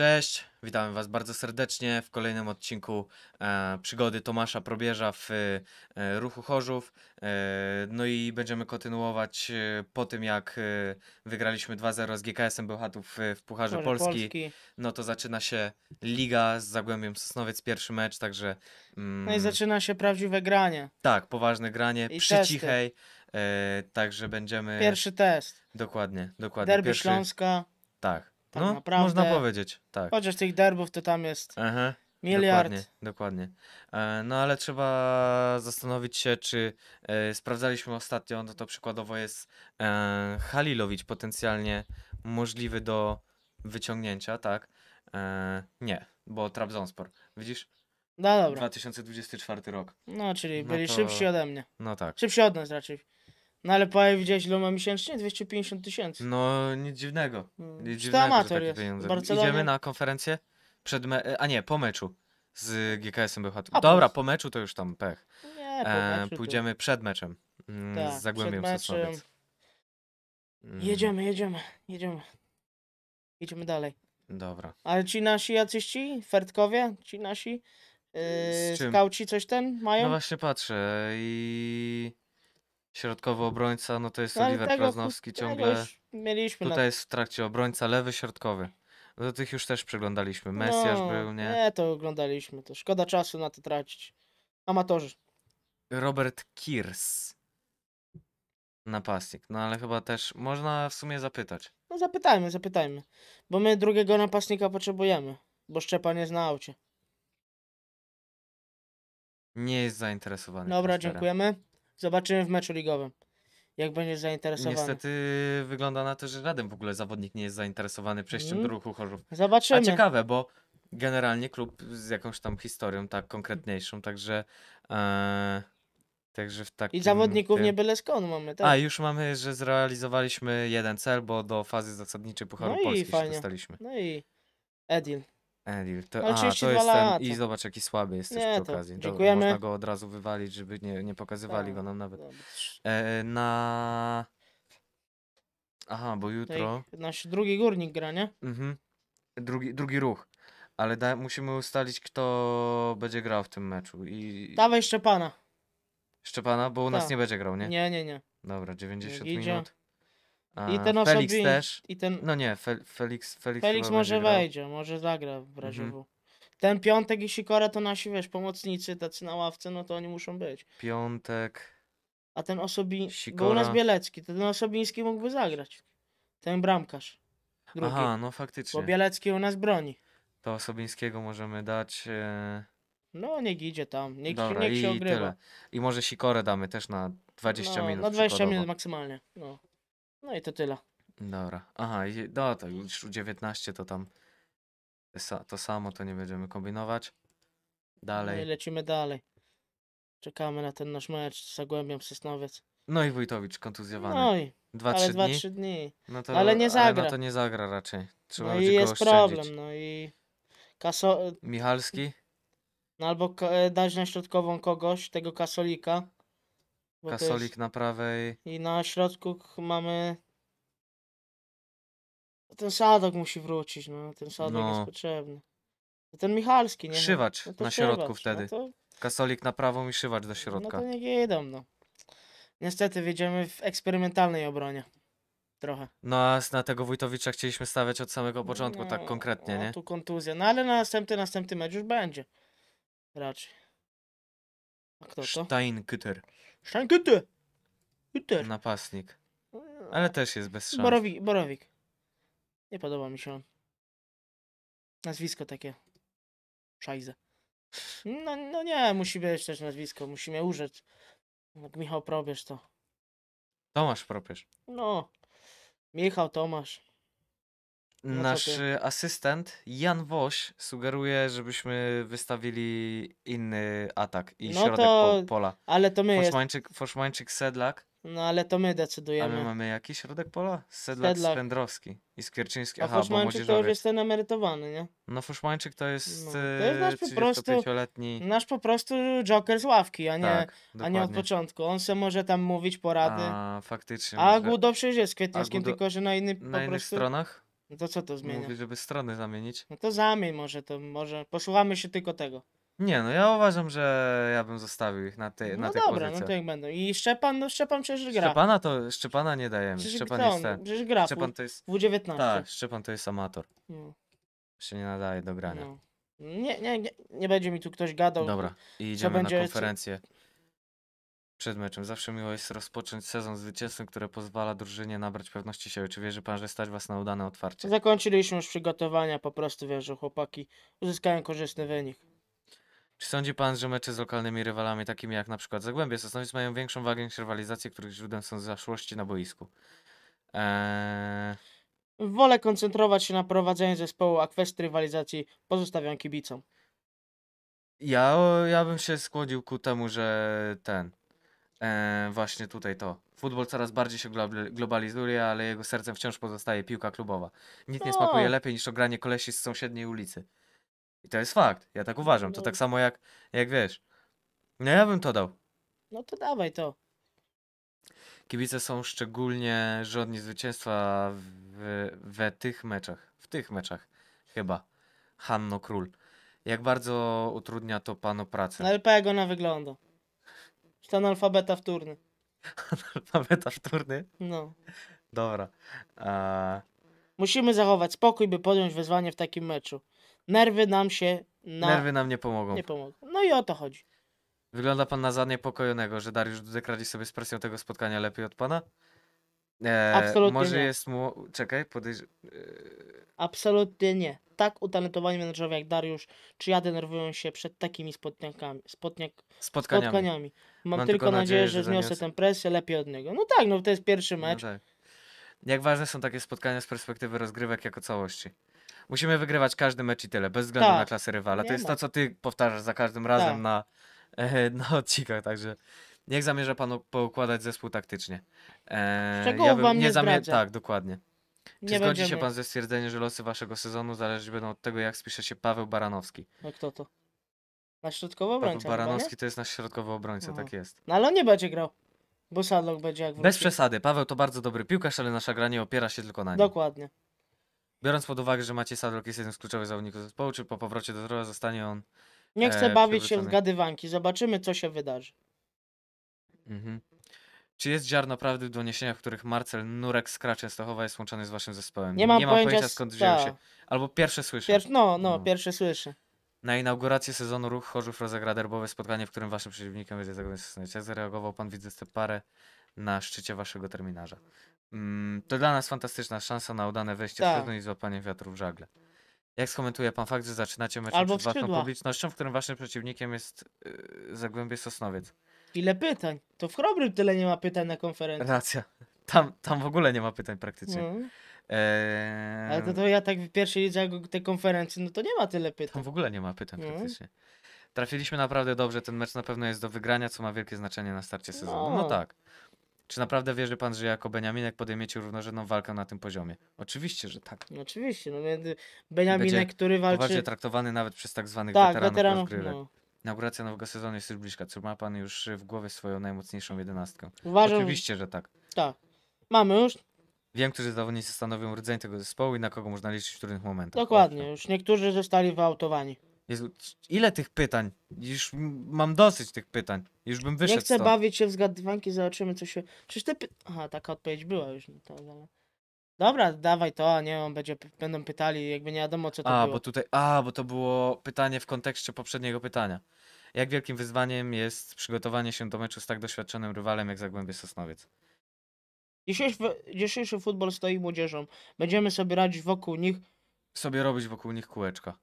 Cześć, witam Was bardzo serdecznie w kolejnym odcinku e, przygody Tomasza Probierza w e, Ruchu Chorzów. E, no i będziemy kontynuować e, po tym, jak e, wygraliśmy 2-0 z GKS-em Bełchatów w Pucharze Polski, Polski. No to zaczyna się Liga z Zagłębiem Sosnowiec, pierwszy mecz, także... Mm, No i zaczyna się prawdziwe granie. tak, poważne granie, I przy testy. cichej, e, także będziemy... Pierwszy test. Dokładnie, dokładnie. Derby Śląska. Tak. Tak no, naprawdę. Można powiedzieć, tak. Chociaż tych derbów to tam jest. Aha. Miliard. Dokładnie, dokładnie. E, no ale trzeba zastanowić się, czy e, sprawdzaliśmy ostatnio, no to przykładowo jest e, Halilowicz potencjalnie możliwy do wyciągnięcia, tak? E, nie, bo Trabzonspor. Widzisz? No dobra. 2024 rok. No, czyli no byli no to... szybsi ode mnie. No tak. Szybsi od nas raczej. No ale Paweł widziałeś ile ma miesięcznie? 250 tysięcy. No nic dziwnego. Nic Czy mm, dziwnego, to amator jest. Pieniądze. Barcelona. Idziemy na konferencję? Przed me- e, a nie, po meczu z GKS-em Bełchatów. Dobra, po meczu to już tam pech. Nie, po e, meczu pójdziemy to... przed meczem mm, tak, z Zagłębiem Sosnowiec. Mm. Jedziemy, jedziemy, jedziemy. Idziemy dalej. Dobra. Ale ci nasi jacyś ci, Fertkowie, ci nasi, yy, skauci coś ten mają? No właśnie patrzę i... Środkowy obrońca, no to jest no, Ale Oliver Krasnowski ciągle. już Mieliśmy Tutaj jest w trakcie obrońca, lewy, środkowy. Do no tych już też przeglądaliśmy. na... Mesjasz No, był, nie? Nie, to oglądaliśmy. To szkoda czasu na to tracić. Amatorzy. Robert Kirs. Napastnik. No ale chyba też można w sumie zapytać. No zapytajmy, zapytajmy. Bo my drugiego napastnika potrzebujemy. Bo Szczepan jest na aucie. Nie jest zainteresowany. Dobra, transferem. dziękujemy. Zobaczymy w meczu ligowym, jak będziesz zainteresowany. Niestety wygląda na to, że żaden w ogóle zawodnik nie jest zainteresowany przejściem mm. do ruchu chorób. Zobaczymy. A ciekawe, bo generalnie klub z jakąś tam historią tak konkretniejszą, także... E, także w takim... I zawodników tym... nie byle skąd mamy, tak? A, już mamy, że zrealizowaliśmy jeden cel, bo do fazy zasadniczej Pucharu no Polski fajnie. się dostaliśmy. No i Edil. Edil, to, a, to jest ten. I zobacz, jaki słaby jest Nie, przy okazji. To Można go od razu wywalić, żeby nie, nie pokazywali Tak. go nam nawet. E, e, na. Aha, bo jutro. Nasz drugi górnik gra, nie? Mhm. Drugi, drugi ruch. Ale da, musimy ustalić, kto będzie grał w tym meczu. I Dawaj Szczepana. Szczepana, bo u nas tak. nie będzie grał, nie? Nie, nie, nie. Dobra, 90 minut. I ten Felix osobi... też. I ten... No nie, Fe Felix, Felix, Felix może wejdzie, może zagra w mhm. Ten piątek i Sikora to nasi, wiesz, pomocnicy tacy na ławce, no to oni muszą być. Piątek. A ten osobiński. Bo u nas Bielecki, to ten Osobiński mógłby zagrać. Ten bramkarz. Drugi. Aha, no faktycznie. Bo Bielecki u nas broni. To Osobińskiego możemy dać... E... No niech idzie tam, niech, Dobra, niech się i ogrywa. Tyle. I może Sikorę damy też na 20 no, minut. Na 20 minut maksymalnie, no. No i to tyle. Dobra. Aha, i- no to już u 19 to tam to samo, to nie będziemy kombinować. No i Dalej. lecimy dalej. Czekamy na ten nasz mecz z Zagłębiem Sosnowiec. No i Wojtowicz kontuzjowany. No i, ale trzy dni. 2 dni. No to, ale nie no zagra. no to nie zagra raczej. Trzeba No i jest problem, no i... Kaso... Michalski? No albo e, dać na środkową kogoś, tego Kasolika. Kasolik na prawej. I na środku mamy... No ten Sadok musi wrócić, no. Ten Sadok No. jest potrzebny. Ten Michalski, nie? No, no na środku wtedy. No to, Kasolik na prawą i szywacz do no środka. to niech idą, no. Niestety wiedziemy w eksperymentalnej obronie. Trochę. No a z- na tego Wójtowicza chcieliśmy stawiać od samego początku, tak no, konkretnie, no, nie? Tu kontuzja, no ale na następny, następny mecz już będzie. Raczej. A kto to? Steinkutter. Szankyty! Güter. Napastnik. Ale też jest bez szans. Borowik, Borowik. Nie podoba mi się on. Nazwisko takie. Szajze. No, no nie, musi być też nazwisko. Musimy użyć. Jak Michał Probierz to. Tomasz Probierz. No. Michał Tomasz. No Nasz y, asystent Jan Woś sugeruje, żebyśmy wystawili inny atak i no środek to... pola. Ale to my. Forszmańczyk, jest... Foszmańczyk Sedlak. No ale to my decydujemy. A my mamy jaki środek pola? Sedlak, Sedlak. Spędrowski i Skwierczyński. A Aha, Foszmańczyk to już jest ten emerytowany, nie? No Foszmańczyk to jest, no, y, to jest nasz po prostu Nasz po prostu joker z ławki, a nie, tak, a nie od początku. On se może tam mówić porady. A, faktycznie. A Gudo przecież jest Kwietniowskim, tylko że na po prostu... innych stronach? No to co to zmienia? Mówię, żeby strony zamienić. No to zamień może, to może posłuchamy się tylko tego. Nie, no ja uważam, że ja bym zostawił ich na tej, no na tej dobra, No dobra, no to jak będą. I Szczepan, no Szczepan przecież gra. Szczepana to, Szczepana nie dajemy. Przecież Szczepan jest ten. Przecież gra Szczepan to jest, W19. Tak, Szczepan to jest amator. No. Się nie nadaje do grania. No. Nie, nie, nie, nie będzie mi tu ktoś gadał. Dobra, i idziemy na konferencję przed meczem. Zawsze miło jest rozpocząć sezon zwycięstwem, które pozwala drużynie nabrać pewności siebie. Czy wierzy pan, że stać was na udane otwarcie? Zakończyliśmy już przygotowania, po prostu wierzę, że chłopaki uzyskają korzystny wynik. Czy sądzi pan, że mecze z lokalnymi rywalami, takimi jak na przykład Zagłębie Sosnowiec, mają większą wagę niż rywalizacje, których źródłem są zaszłości na boisku? Eee... Wolę koncentrować się na prowadzeniu zespołu, a kwestie rywalizacji pozostawiam kibicom. Ja, ja bym się skłonił ku temu, że ten, e, właśnie tutaj to. Futbol coraz bardziej się globalizuje, ale jego sercem wciąż pozostaje piłka klubowa. Nic nie no. smakuje lepiej niż ogranie kolesi z sąsiedniej ulicy. I to jest fakt, ja tak uważam. To no. tak samo jak, jak wiesz. No ja bym to dał. No to dawaj to. Kibice są szczególnie żądni zwycięstwa w, we tych meczach. W tych meczach chyba. Hanno Król. Jak bardzo utrudnia to panu pracę. No, ale pego na wygląda. To analfabeta wtórny. Analfabeta wtórny? No. Dobra. Musimy zachować spokój, by podjąć wezwanie w takim meczu. Nerwy nam się... Na... Nerwy nam nie pomogą. Nie pomogą. No i o to chodzi. Wygląda pan na zaniepokojonego, że Dariusz Dudek radzi sobie z presją tego spotkania lepiej od pana? E, Absolutnie może nie. jest mu. Czekaj, podejrz. E, Absolutnie nie. Tak utalentowani menedżerowie jak Dariusz czy ja denerwują się przed takimi spotkankami, spotniak... spotkaniami. spotkaniami. Mam, Mam tylko nadzieję, że zniosę tę presję lepiej od niego. No tak, no to jest pierwszy no mecz. No tak. Jak ważne są takie spotkania z perspektywy rozgrywek jako całości. Musimy wygrywać każdy mecz i tyle, bez względu tak. na klasę rywala. Nie to jest ma. to, co ty powtarzasz za każdym razem tak. na, e, na odcinkach, także jak zamierza pan poukładać zespół taktycznie? Eee, ja bym, wam nie zamierza. Tak, dokładnie. Czy Nie zgodzi się pan ze stwierdzeniem, że losy waszego sezonu zależeć będą od tego, jak spisze się Paweł Baranowski? No kto to? Na środkowy Paweł obrońca. chyba, Baranowski to jest nasz środkowy obrońca, no. tak jest. No ale on nie będzie grał. Bo Sadlock będzie jak Bez przesady, Paweł to bardzo dobry piłkarz, ale nasza gra nie opiera się tylko na nim. Dokładnie. Biorąc pod uwagę, że macie Sadlok jest jednym z kluczowych zawodników zespołu, czy po powrocie do zdrowia zostanie on Nie chcę E, bawić się w gadywanki. Zobaczymy, co się wydarzy. Mhm. Czy jest ziarno prawdy w doniesieniach, w których Marcel Nurek z Kraczęstochowa jest łączony z waszym zespołem? Nie mam, nie mam pojęcia, pojęcia, skąd wziął się. Albo pierwsze słyszę. Pier... No, no, mhm. pierwsze słyszę. Na inaugurację sezonu Ruch Chorzów rozegra derbowe spotkanie, w którym waszym przeciwnikiem będzie Zagłębie Sosnowiec. Jak zareagował pan widząc tę parę na szczycie waszego terminarza? Mm, to dla nas fantastyczna szansa na udane wejście tak. w i złapanie wiatru w żagle. Jak skomentuje pan fakt, że zaczynacie mecz Albo przed waszą publicznością, w którym waszym przeciwnikiem jest yy, Zagłębie Sosnowiec? Ile pytań? To w Chrobrym tyle nie ma pytań na konferencji. Racja. Tam, tam w ogóle nie ma pytań praktycznie. No. Eee... Ale to, to ja tak w pierwszej lidze tej konferencji, no to nie ma tyle pytań. Tam w ogóle nie ma pytań no. praktycznie. Trafiliśmy naprawdę dobrze, ten mecz na pewno jest do wygrania, co ma wielkie znaczenie na starcie sezonu. No, no tak. Czy naprawdę wierzy pan, że jako Beniaminek podejmiecie równorzędną walkę na tym poziomie? Oczywiście, że tak. No oczywiście. No, Beniaminek, Będzie który walczy... Będzie traktowany nawet przez tak zwanych tak, weteranów, weteranów no inauguracja nowego sezonu jest już bliska. Czy ma pan już w głowie swoją najmocniejszą jedenastkę? Uważam. Oczywiście, że tak. Tak. Mamy już. Wiem, którzy zawodnicy stanowią rdzeń tego zespołu i na kogo można liczyć w których momentach. Dokładnie, no. już niektórzy zostali wyautowani. Jezu, ile tych pytań? Już mam dosyć tych pytań. Już bym wyszedł Nie chcę stąd. bawić się w zgadywanki, zobaczymy co się... Czyż te py... Aha, taka odpowiedź była już. No to, ale... Dobra, dawaj to, a nie on będzie, będą pytali, jakby nie wiadomo co to A, było. bo tutaj, a, bo to było pytanie w kontekście poprzedniego pytania. Jak wielkim wyzwaniem jest przygotowanie się do meczu z tak doświadczonym rywalem jak Zagłębie Sosnowiec? Dzisiejszy, dzisiejszy futbol stoi młodzieżą. Będziemy sobie radzić wokół nich. Sobie robić wokół nich kółeczka.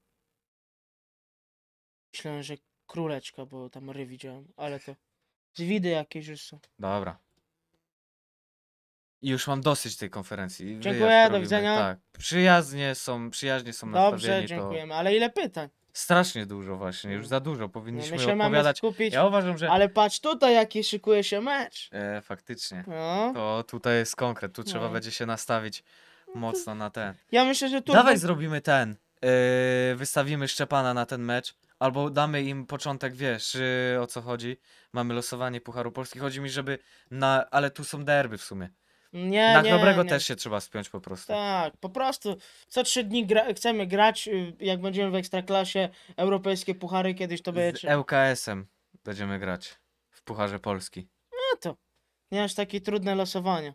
Myślę, że króleczka, bo tam ry widziałem, ale to z widy jakieś już są. Dobra. I już mam dosyć tej konferencji. Dziękuję, do widzenia. Tak. Przyjaznie są, przyjaźnie są Dobrze, nastawieni. to- dziękujemy. Ale ile pytań? Strasznie dużo właśnie, już no. za dużo. No, powinniśmy My się mamy skupić. Ja uważam, że... Ale patrz tutaj, jaki szykuje się mecz. E, faktycznie. No. To tutaj jest konkret, tu trzeba No. będzie się nastawić mocno na ten. Ja myślę, że tu. Dawaj zrobimy ten. e, wystawimy Szczepana na ten mecz. Albo damy im początek, wiesz, e, o co chodzi. Mamy losowanie Pucharu Polski. Chodzi mi, żeby na... Ale tu są derby w sumie. Nie, Na nie, dobrego nie. też się trzeba spiąć po prostu. Tak, po prostu co trzy dni gra chcemy grać, y, jak będziemy w Ekstraklasie, europejskie puchary kiedyś to Z będzie... ŁKS-em będziemy grać w Pucharze Polski. No to, nie aż takie trudne losowanie.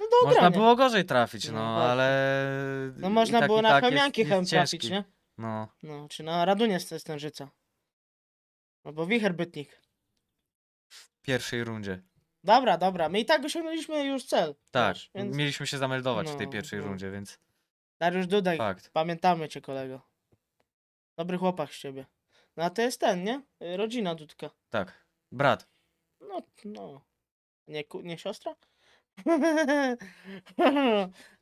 No Można było gorzej trafić, no, No, ale... No można tak, było na tak jest- Chemianki chem trafić, nie? No, No, czy na Radunię z Stężyca. Albo Wicher Bytnik. w pierwszej rundzie. Dobra, dobra. My i tak osiągnęliśmy już cel. Tak, wiesz, więc... mieliśmy się zameldować no, w tej no, pierwszej no. rundzie, więc. Dariusz Dudek, Fakt. pamiętamy cię, kolego. Dobry chłopak z ciebie. No a to jest ten, nie? Rodzina Dudka. Tak. Brat. No, no. Nie, nie siostra?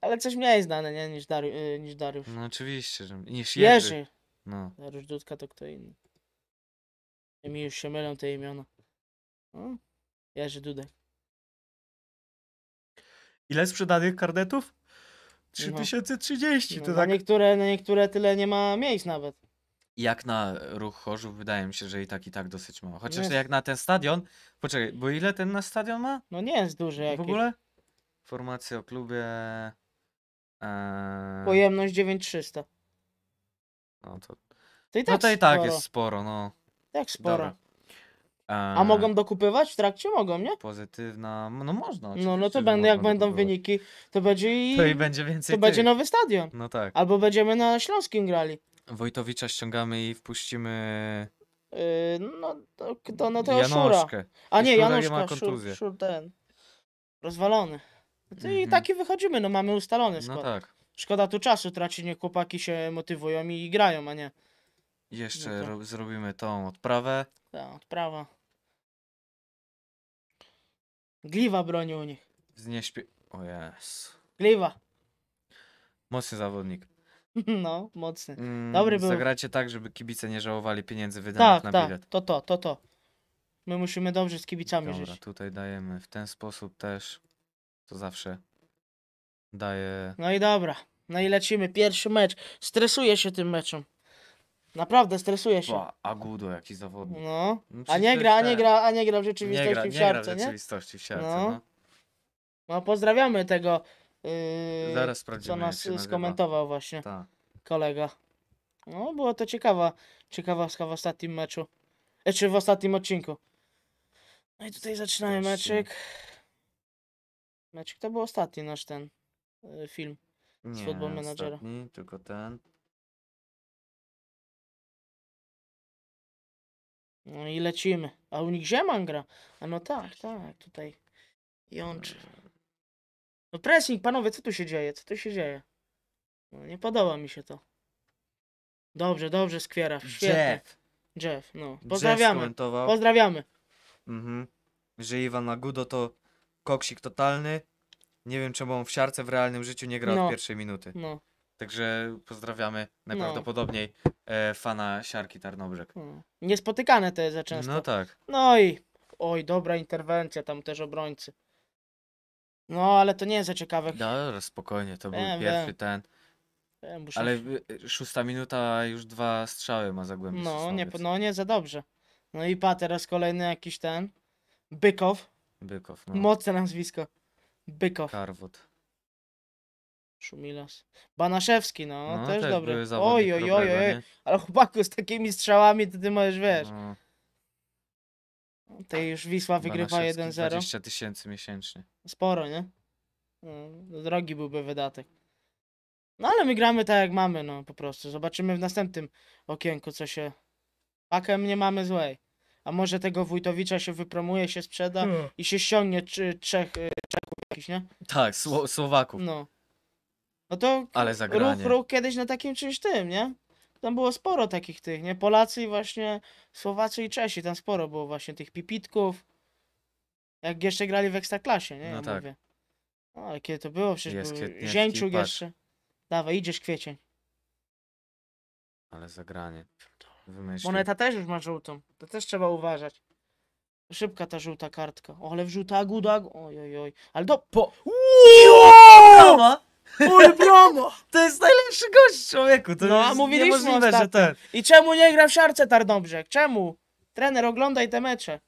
Ale coś mniej znane, nie? Niż, Dari y, niż Dariusz. No oczywiście, że... niż Jerzy. Jerzy. No. Dariusz Dudka to kto inny. mi już się mylą te imiona. No. Jerzy Dudek. Ile sprzedanych kardetów? 3030 no. no. to no, tak. Na niektóre, na niektóre tyle nie ma miejsc nawet. Jak na ruch Chorzów, wydaje mi się, że i tak, i tak dosyć mało. Chociaż jest... jak na ten stadion, poczekaj, bo ile ten na stadion ma? No nie jest duży jakiś. W ogóle? Informacje o klubie... Eee... Pojemność 9300. No to... To i no tak, no to i tak sporo. jest sporo, no. Tak sporo. Dobra. A mogą dokupywać w trakcie? Mogą, nie? Pozytywna, no można. No, no to będą, jak będą dokupywać. wyniki, to będzie i, To i będzie więcej. to będzie nowy stadion. No tak. Albo będziemy na Śląskim grali. Wojtowicza ściągamy i wpuścimy Yy, no to, to, no to Janoszka. Janoszkę. A nie, Szura ma Januszka, szur, szur ten. Rozwalony. No I mhm. taki wychodzimy, no mamy ustalony no skład. No tak. Szkoda tu czasu traci, nie chłopaki się motywują i grają, a nie. Jeszcze No to- zrobimy tą odprawę. Ta odprawa. Gliwa broni u nich. Z O jest. Gliwa. Mocny zawodnik. No, mocny. Mm, Dobry mm, był. Zagracie tak, żeby kibice nie żałowali pieniędzy wydanych tak, na tak, bilet. Tak, to to, to to. My musimy dobrze z kibicami Dobra, żyć. tutaj dajemy w ten sposób też. To zawsze daje... No i dobra. No i lecimy. Pierwszy mecz. Stresuję się tym meczem. Naprawdę, stresuje się. A Agudo, jaki zawodnik. No. no a nie gra, a nie gra, a nie gra w rzeczywistości Nie gra, w nie w siarce, nie? rzeczywistości w siarce, No. no. No pozdrawiamy tego, yy, Zaraz sprawdzimy, co nas yy, skomentował właśnie tak. kolega. No, było to ciekawa ciekawostka w ostatnim meczu. E, czy w ostatnim odcinku. No i tutaj zaczynamy Właśnie. meczyk. Meczyk to był ostatni nasz ten y, film. Nie, Football Managera. ostatni, tylko ten. No i lecimy. A u nich Zieman gra. A no tak, tak, tak tutaj Jączy. E, no pressing, panowie, co tu się dzieje? Co tu się dzieje? No, nie podoba mi się to. Dobrze, dobrze, Skwiera. Świetnie. Jeff. No. Jeff, no. Pozdrawiamy. Jeff Pozdrawiamy. Mhm. Że Iwan Agudo to koksik totalny. Nie wiem, czemu on w siarce w realnym życiu nie gra no. od pierwszej minuty. No. Także pozdrawiamy najprawdopodobniej no. e, fana siarki Tarnobrzeg. Hmm. Niespotykane to jest za często. No tak. No i oj, dobra interwencja tam też obrońcy. No, ale to nie jest za ciekawe. Dobra, no, spokojnie, to Wiem, był pierwszy wiem. ten. muszę- Ale szósta minuta już dwa strzały ma zagłębić. No nie, no nie za dobrze. No i pa, teraz kolejny jakiś ten. Bykow. Bykow, no. Mocne nazwisko. Bykow. Karwot. Szumilas. Banaszewski, no, No, też, też dobry. były Oj, oj, oj, oj. Ale chłopaku, z takimi strzałami to ty możesz, wiesz. No, no już Wisła wygrywa 1-0. 20 tysięcy miesięcznie. Sporo, nie? No, drogi byłby wydatek. No ale my gramy tak jak mamy, no po prostu. Zobaczymy w następnym okienku, co się... Pakem nie mamy złej. A może tego Wójtowicza się wypromuje, się sprzeda hmm. i się ściągnie czy, trzech y, nie? Tak, Sło- Słowaków. No. No to Ale ruch, ruch kiedyś na takim czymś tym, nie? Tam było sporo takich tych, nie? Polacy i właśnie Słowacy i Czesi, tam sporo było właśnie tych pipitków. Jak jeszcze grali w Ekstraklasie, nie? No ja No tak. mówię. No, ale kiedy to było? Przecież Jest był Kwietniewski, Zięciuk jeszcze. Dawaj, idziesz kwiecień. Ale zagranie. Wymyślił. Moneta też już ma żółtą. To też trzeba uważać. Szybka ta żółta kartka. O, ale wrzuta aguda. Oj, oj, oj. Ale do... Po... Uuu! Mój Bromo! To jest najlepszy gość, człowieku. To no, a mówiliśmy o że ten. I czemu nie gra w siarce Tarnobrzeg? Czemu? Trener, oglądaj te mecze.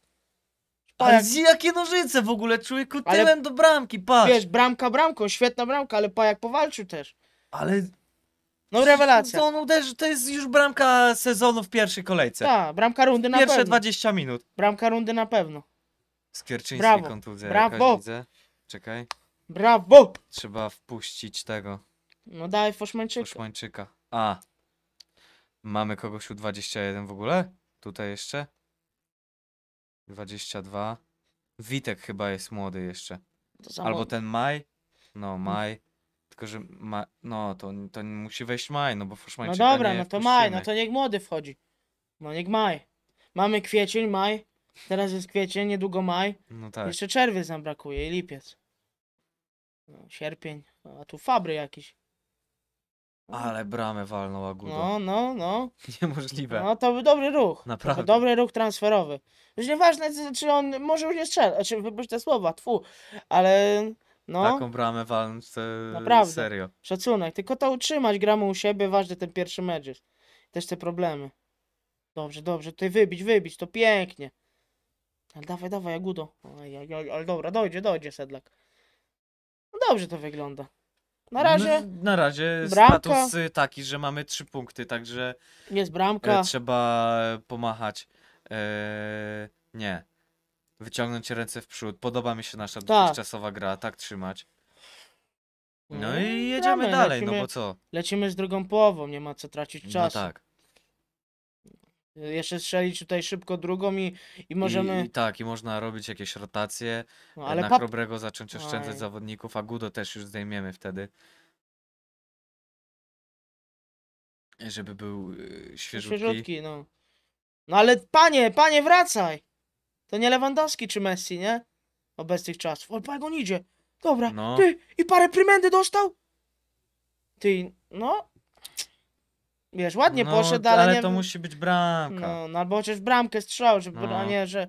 Ale jak... jakie nożyce w ogóle, człowieku, tyłem ale... do bramki, patrz. Wiesz, bramka bramką, świetna bramka, ale jak powalczył też. Ale... No rewelacja. To, on uderzy, to jest już bramka sezonu w pierwszej kolejce. Tak, bramka rundy na Pierwsze pewno. Pierwsze 20 minut. Bramka rundy na pewno. Skierczyński Brawo. kontuzja Brawo. Czekaj. Brawo! Trzeba wpuścić tego. No daj, Foszmańczyka. Foszmańczyka. A. Mamy kogoś U21 w ogóle? Tutaj jeszcze? 22. Witek chyba jest młody jeszcze. To Albo ten Maj. No, mm. Maj. Tylko, że ma... no, to, to musi wejść Maj, no bo No dobra, nie no to maj, no to niech młody wchodzi. No niech maj. Mamy kwiecień, maj. Teraz jest kwiecień, niedługo maj. No tak. Jeszcze czerwiec nam brakuje i lipiec. No, sierpień. No, a tu fabry jakiś. No. Ale bramę walną Agudo. No, no, no. Niemożliwe. No to był dobry ruch. Naprawdę. dobry ruch transferowy. Już nieważne, czy- on może już nie strzela, znaczy wypuść te słowa, tfu, ale no, Taką bramę walną Naprawdę. serio. szacunek. Tylko to utrzymać, gramy u siebie, ważny ten pierwszy mecz jest. Też te problemy. Dobrze, dobrze, tutaj wybić, wybić, to pięknie. Ale dawaj, dawaj, Agudo. Oj, oj, oj, ale dobra, dojdzie, dojdzie Sedlak dobrze to wygląda. Na no, razie. No, na razie bramka. status y, taki, że mamy trzy punkty, także. Jest bramka. Y, trzeba pomachać. Eee, nie. Wyciągnąć ręce w przód. Podoba mi się nasza tak. dotychczasowa gra, tak trzymać. No i mm, jedziemy Gramy, dalej, no lecimy, no bo co? Lecimy z drugą połową, nie ma co tracić no czasu. No tak. Jeszcze strzelić tutaj szybko drugą i, i możemy. I tak, i można robić jakieś rotacje, No, e, ale na pap. zacząć oszczędzać Oj. zawodników, a Gudo też już zdejmiemy wtedy, e, żeby był e, świeżutki. Świeżutki, no. No ale panie, panie, wracaj! To nie Lewandowski czy Messi, nie? Obecnych czasów. O, jak on idzie. Dobra, No, ty! I parę prymendy dostał? Ty, no. Wiesz, ładnie no, poszedł, ale, ale nie... to musi być bramka. No, no albo chociaż bramkę strzał, żeby, no. a nie, że...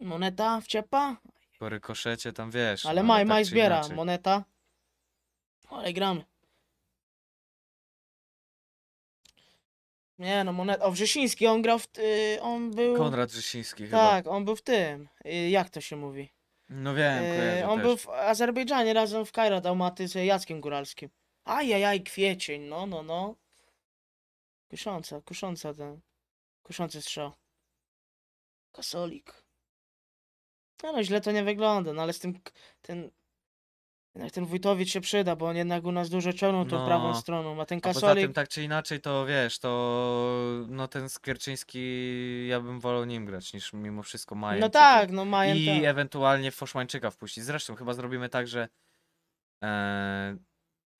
Moneta wciepa? Po rykoszecie tam, wiesz. Ale no, maj, tak maj tak zbiera, inaczej. moneta. Ale gramy. Nie no, moneta. O, Wrzesiński, on grał w. Yy, on był. Konrad Wrzesiński, Tak, on był w tym. Y, jak to się mówi? No wiem, yy, On też. był w Azerbejdżanie razem w Kairat maty z Jackiem Góralskim. Ajajaj, kwiecień, no, no, no. Kusząca, kusząca ten. Kuszący strzał. Kasolik. No, no źle to nie wygląda, no ale z tym ten. Jednak ten Wójtowicz się przyda, bo on jednak u nas dużo ciągnął tą No. prawą stroną, a ten kasolik. A poza tym tak czy inaczej to wiesz, to no ten Skwierczyński ja bym wolał nim grać niż mimo wszystko Majem. no tak, no mają I ten. Tak. ewentualnie Foszmańczyka wpuścić. Zresztą chyba zrobimy tak, że e,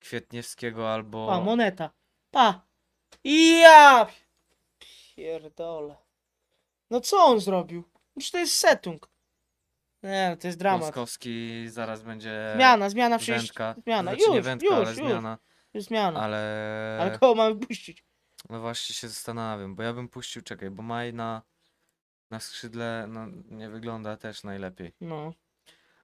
Kwietniewskiego albo... Pa, moneta. Pa! Ja! Pierdolę. No co on zrobił? Czy to jest setung. Nie, no, to jest dramat. Moskowski zaraz będzie... Zmiana, zmiana przecież. Wędka. Zmiana, znaczy, już, nie wędka, już, ale już. zmiana. Już zmiana. Ale... Ale kogo mamy puścić? No właśnie się zastanawiam, bo ja bym puścił, czekaj, bo Maj na, na skrzydle no, nie wygląda też najlepiej. No.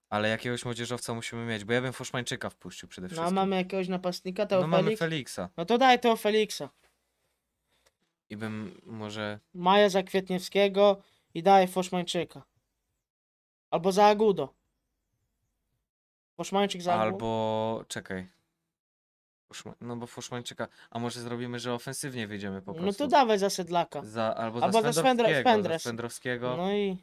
Ale jakiegoś młodzieżowca musimy mieć, bo ja bym Foszmańczyka wpuścił przede No, a mamy jakiegoś napastnika, to no mamy Feliksa. No to daj to Feliksa. I bym może... Maja za Kwietniewskiego i daj Foszmańczyka. Albo za Agudo. Foszmańczyk za Agudo. Albo... czekaj. No bo Foszmańczyka... A może zrobimy, że ofensywnie wyjdziemy po prostu. No to dawaj za Sedlaka. Za, albo, Albo za za Za Spendrowskiego. No i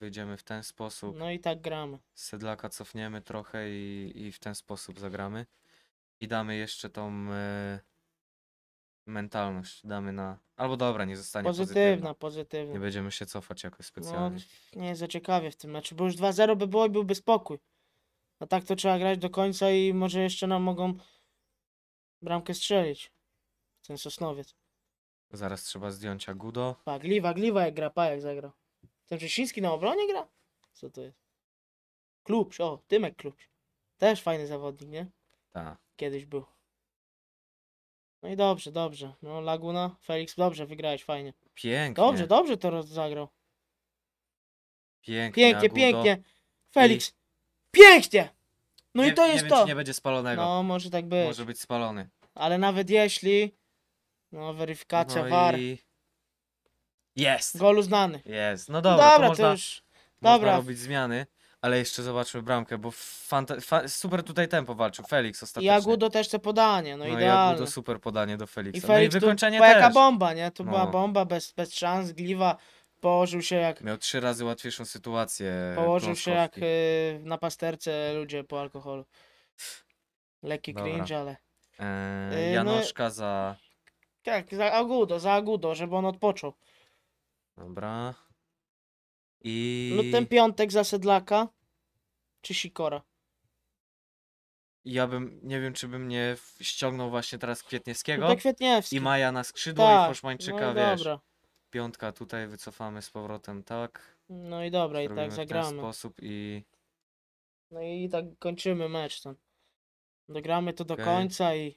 Wyjdziemy w ten sposób. No i tak gramy. Sedlaka cofniemy trochę i, i w ten sposób zagramy. I damy jeszcze tą e, mentalność. Damy na. Albo dobra, nie zostanie pozytywna. Pozytywna, pozytywna. Nie będziemy się cofać jakoś No, specjalnie. nie za ciekawie w tym meczu, bo już 2-0 by było i byłby spokój. A tak to trzeba grać do końca i może jeszcze nam mogą bramkę strzelić. Ten Sosnowiec. Zaraz trzeba zdjąć Agudo. Pagliwa, gliwa, gliwa jak gra, pa jak zagrał. Ten Rzeszyński na obronie gra? Co to jest? Klubsz, o, Tymek Klubsz. Też fajny zawodnik, nie? Tak. Kiedyś był. No i dobrze, dobrze. No Laguna, Felix, dobrze, wygrałeś, fajnie. Pięknie. Dobrze, dobrze to zagrał. Pięknie, Pięknie, pięknie. Felix, I... pięknie! No nie, i to jest wiem, to. nie będzie spalonego. No, może tak być. Może być spalony. Ale nawet jeśli, no weryfikacja no jest. Gol uznany. Jest. No dobra, dobra to, to można, już... można dobra. robić zmiany. Ale jeszcze zobaczmy bramkę, bo fanta- super tutaj tempo walczył, Felix ostatecznie. I Agudo też te podanie, no, no idealnie. Agudo super podanie do Felixa. I Felix no i wykończenie tu, też. jaka bomba, nie? To no. była bomba bez, bez szans, Gliwa położył się jak... Miał trzy razy łatwiejszą sytuację. Położył się jak y, na pasterce ludzie po alkoholu. Lekki Dobra. cringe, ale... Yy, Janoszka no... za... Tak, za Agudo, za Agudo, żeby on odpoczął. Dobra. I... No ten piątek za Sedlaka czy Sikora? Ja bym, nie wiem, czy bym nie ściągnął właśnie teraz Kwietniewskiego no Kwietniewski. i Maja na skrzydło tak. i Poszmańczyka, no i wiesz. Dobra. Piątka tutaj wycofamy z powrotem, tak. No i dobra, Zrobimy i tak zagramy. W ten sposób i... No i tak kończymy mecz ten. Dogramy to do okay. końca i...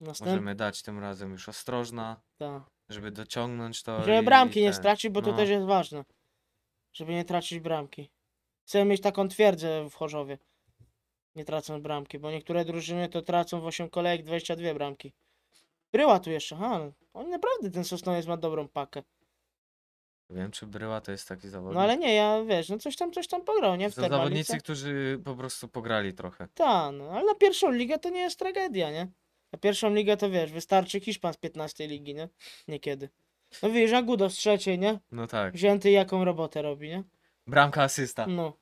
Następ... Możemy dać tym razem już ostrożna. Tak. Żeby dociągnąć to. Żeby i- bramki i nie stracić, bo to no. też jest ważne. Żeby nie tracić bramki. Chcę mieć taką twierdzę w Chorzowie. Nie tracąc bramki, bo niektóre drużyny to tracą w 8 kolejek 22 bramki. Bryła tu jeszcze, ha. On naprawdę ten Sosnowiec ma dobrą pakę. Wiem, czy Bryła to jest taki zawodnik. No ale nie, ja wiesz, no coś tam, coś tam pograł, nie? W Są zawodnicy, którzy po prostu pograli trochę. Tak, no, ale na pierwszą ligę to nie jest tragedia, nie? A pierwszą ligę to wiesz, wystarczy Hiszpan z 15 ligi, nie? Niekiedy. No widzisz, Agudo z trzeciej, nie? No tak. Wzięty jaką robotę robi, nie? Bramka asysta. No.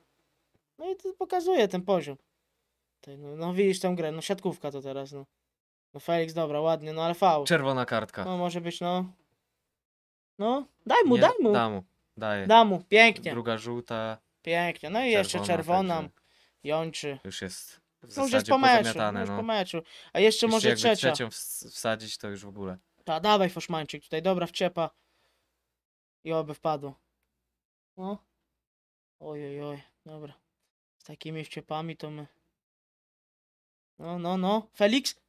No i to pokazuje ten poziom. No, no widzisz tę grę, no siatkówka to teraz, no. No Felix, dobra, ładnie, no ale faul. Czerwona kartka. No może być, no. No, daj mu, Nie, daj mu. daj mu. Daj mu, pięknie. Druga żółta. Pięknie. No i jeszcze Czerwona, jączy Jończy. już jest to już jest po meczu, już no. po meczu. A jeszcze, jeszcze może trzecia. trzecią wsadzić, to już w ogóle. Ta, dawaj Foszmańczyk tutaj, dobra, wciepa. I oby wpadło. No. Oj, oj, oj, dobra. Z takimi wciepami to my... No, no, no. Felix?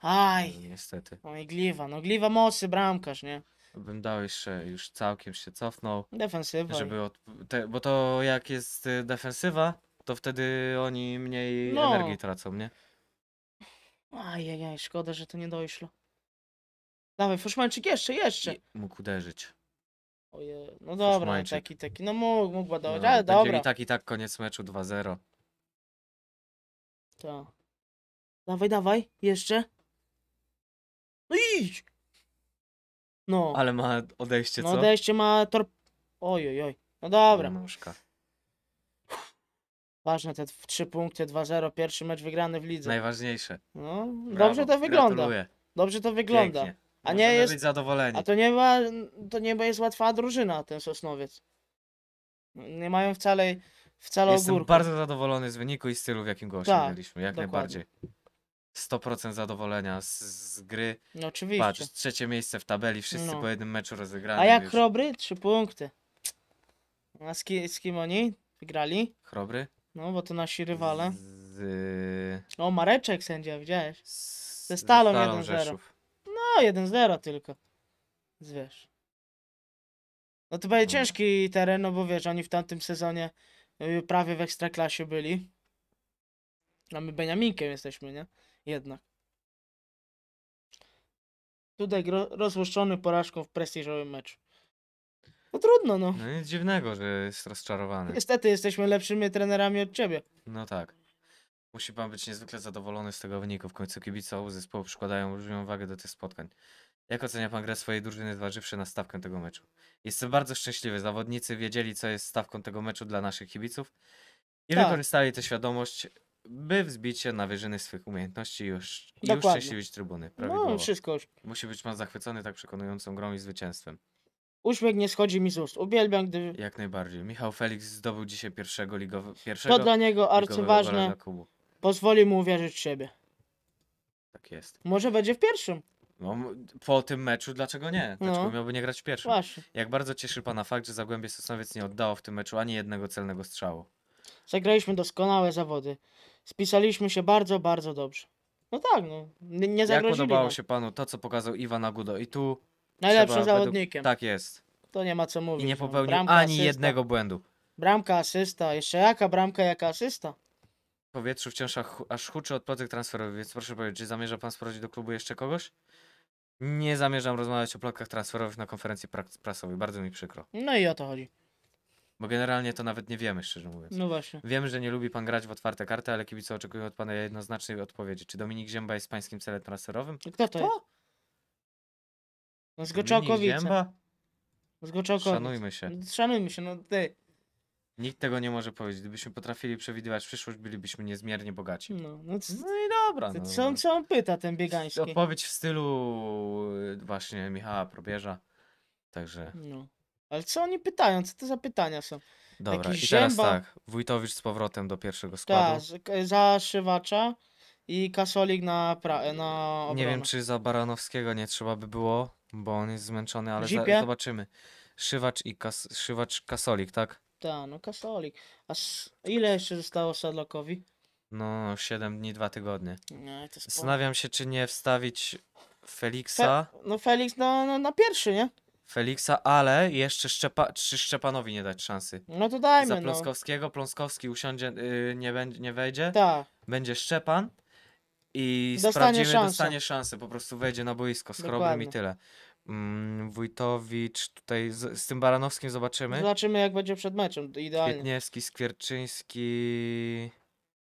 Aj. No, niestety. No i Gliwa, no Gliwa mocy, bramkarz, nie? Bym dał jeszcze, już całkiem się cofnął. Defensywa. Żeby od... Te, bo to jak jest y, defensywa, to wtedy oni mniej No. energii tracą, nie? Ajajaj, szkoda, że to nie dojszło. Dawaj, Fuszmańczyk, jeszcze, jeszcze. I mógł uderzyć. Oje, no dobra, taki, taki, no mógł, mógł No, ale dobra. I tak, i tak koniec meczu 2-0. To. Dawaj, dawaj, jeszcze. No idź! No, Ale ma odejście, no co? odejście ma tor... Oj, oj, oj. No dobra. Nóżka. Ważne, te trzy punkty, 2-0, pierwszy mecz wygrany w lidze. Najważniejsze. No, dobrze to wygląda. Gratuluję. Dobrze to wygląda. Pięknie. A nie Możemy jest. Być zadowoleni. A to nie, była, to nie jest łatwa drużyna, ten Sosnowiec. Nie mają wcale, wcale Jestem ogórku. bardzo zadowolony z wyniku i stylu, w jakim go tak, osiągnęliśmy. Tak, jak dokładnie. najbardziej. 100% zadowolenia z, z, gry. No oczywiście. Patrz, trzecie miejsce w tabeli, wszyscy no. po jednym meczu rozegrani. A jak Chrobry? Trzy punkty. A z, ki, z kim oni wygrali? Chrobry? No, bo to nasi rywale. Z... O, Mareczek sędzia, widziałeś? Ze Stalą, Stalą 1-0. No, 1-0 tylko. Zwierz. No to będzie no. ciężki teren, no bo wiesz, oni w tamtym sezonie y, prawie w Ekstraklasie byli. A my Beniaminkiem jesteśmy, nie? Jednak. Tutaj rozłoszony porażką w prestiżowym meczu. No trudno, no. No nic dziwnego, że jest rozczarowany. Niestety jesteśmy lepszymi trenerami od ciebie. No tak. Musi pan być niezwykle zadowolony z tego wyniku. W końcu kibice obu zespołu przykładają olbrzymią wagę do tych spotkań. Jak ocenia pan grę swojej drużyny, zważywszy na stawkę tego meczu? Jestem bardzo szczęśliwy. Zawodnicy wiedzieli, co jest stawką tego meczu dla naszych kibiców i Tak. wykorzystali tę świadomość, by wzbić się na wyżyny swych umiejętności i już, już szczęśliwić trybuny. No, Prawidłowo. wszystko Musi być pan zachwycony tak przekonującą grą i zwycięstwem. Uśmiech nie schodzi mi z ust. Uwielbiam, gdy... Jak najbardziej. Michał Felix zdobył dzisiaj pierwszego ligowego... Pierwszego To dla niego arcyważne. Pozwoli mu uwierzyć w siebie. Tak jest. Może będzie w pierwszym. No, po tym meczu dlaczego nie? No. Dlaczego No. miałby nie grać w pierwszym? Właśnie. Jak bardzo cieszy pana fakt, że Zagłębie Sosnowiec nie oddało w tym meczu ani jednego celnego strzału. Zagraliśmy doskonałe zawody. Spisaliśmy się bardzo, bardzo dobrze. No tak, no. Nie, nie Jak podobało się panu to, co pokazał Iwan Agudo? I tu Najlepszym według- zawodnikiem. Tak jest. To nie ma co mówić. I nie no. popełnił ani asysta. jednego błędu. Bramka, asysta. Jeszcze jaka bramka, jaka asysta? W powietrzu wciąż ach, aż huczy plotek transferowych więc proszę powiedzieć, czy zamierza pan sprowadzić do klubu jeszcze kogoś? Nie zamierzam rozmawiać o plotkach transferowych na konferencji prasowej, bardzo mi przykro. No i o to chodzi. Bo generalnie to nawet nie wiemy, szczerze mówiąc. No właśnie. Wiem, że nie lubi pan grać w otwarte karty, ale kibice oczekują od pana jednoznacznej odpowiedzi. Czy Dominik Zięba jest pańskim celem transferowym? Kto to jest? No zgoczołkowice. No zgoczołkowice. Szanujmy się. Szanujmy się, no ty. Nikt tego nie może powiedzieć. Gdybyśmy potrafili przewidywać przyszłość, bylibyśmy niezmiernie bogaci. No, no, no i dobra. No. Co, on, co on pyta, ten biegański? Odpowiedź w stylu y, właśnie Michała Probierza. Także... No. Ale co oni pytają? Co to za pytania są? Dobra, Jakiś i teraz zięba... tak. Wójtowicz z powrotem do pierwszego tak, składu. Tak, zasywacza i Kaszolik na, pra- na obronę. Nie wiem, czy za Baranowskiego nie trzeba by było, bo on jest zmęczony, ale za, zobaczymy. Szywacz i kas, Szywacz Kasolik, tak? Ta, no kasolik A ile jeszcze zostało Sadlokowi? No, 7 dni, 2 tygodnie. Nie, Zastanawiam się, czy nie wstawić Feliksa, No Felix na, na, na pierwszy, nie? Feliksa, ale jeszcze Szczepa, czy Szczepanowi nie dać szansy. No to dajmy, Za no. Pląskowskiego, Pląskowski usiądzie, yy, nie, będzie, nie wejdzie, Tak. będzie Szczepan, i dostanie sprawdzimy, szansę. dostanie szansę, po prostu wejdzie na boisko z Dokładnie. chorobą i tyle. Mm, Wójtowicz, tutaj z, z tym Baranowskim zobaczymy. Zobaczymy, jak będzie przed meczem, idealnie. Kwietniewski, Skwierczyński...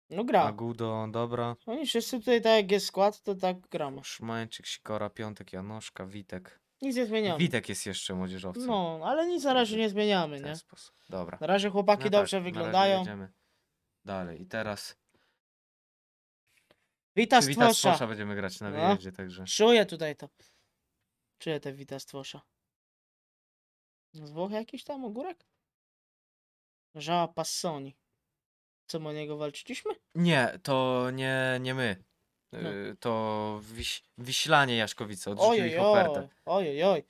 No gra. Agudo, dobra. Oni wszyscy tutaj, tak jak jest skład, to tak gramy. Szmańczyk, Sikora, Piątek, Janoszka, Witek. Nic nie zmieniamy. Witek jest jeszcze młodzieżowcem. No, ale nic na razie nie zmieniamy, nie? W ten sposób. Dobra. Na razie chłopaki no tak, dobrze wyglądają. Dalej i teraz Wita Wita z Stwosza. będziemy grać na No. także. Czuję tutaj to. Czuję te wita stwosza. No, z Włoch jakiś tam ogórek? Żała Passoni. Co my o niego walczyliśmy? Nie, to nie, nie my. No. Y, to wiś, Wiślanie Jaśkowice odrzucili ich ofertę. Ojojoj, oj.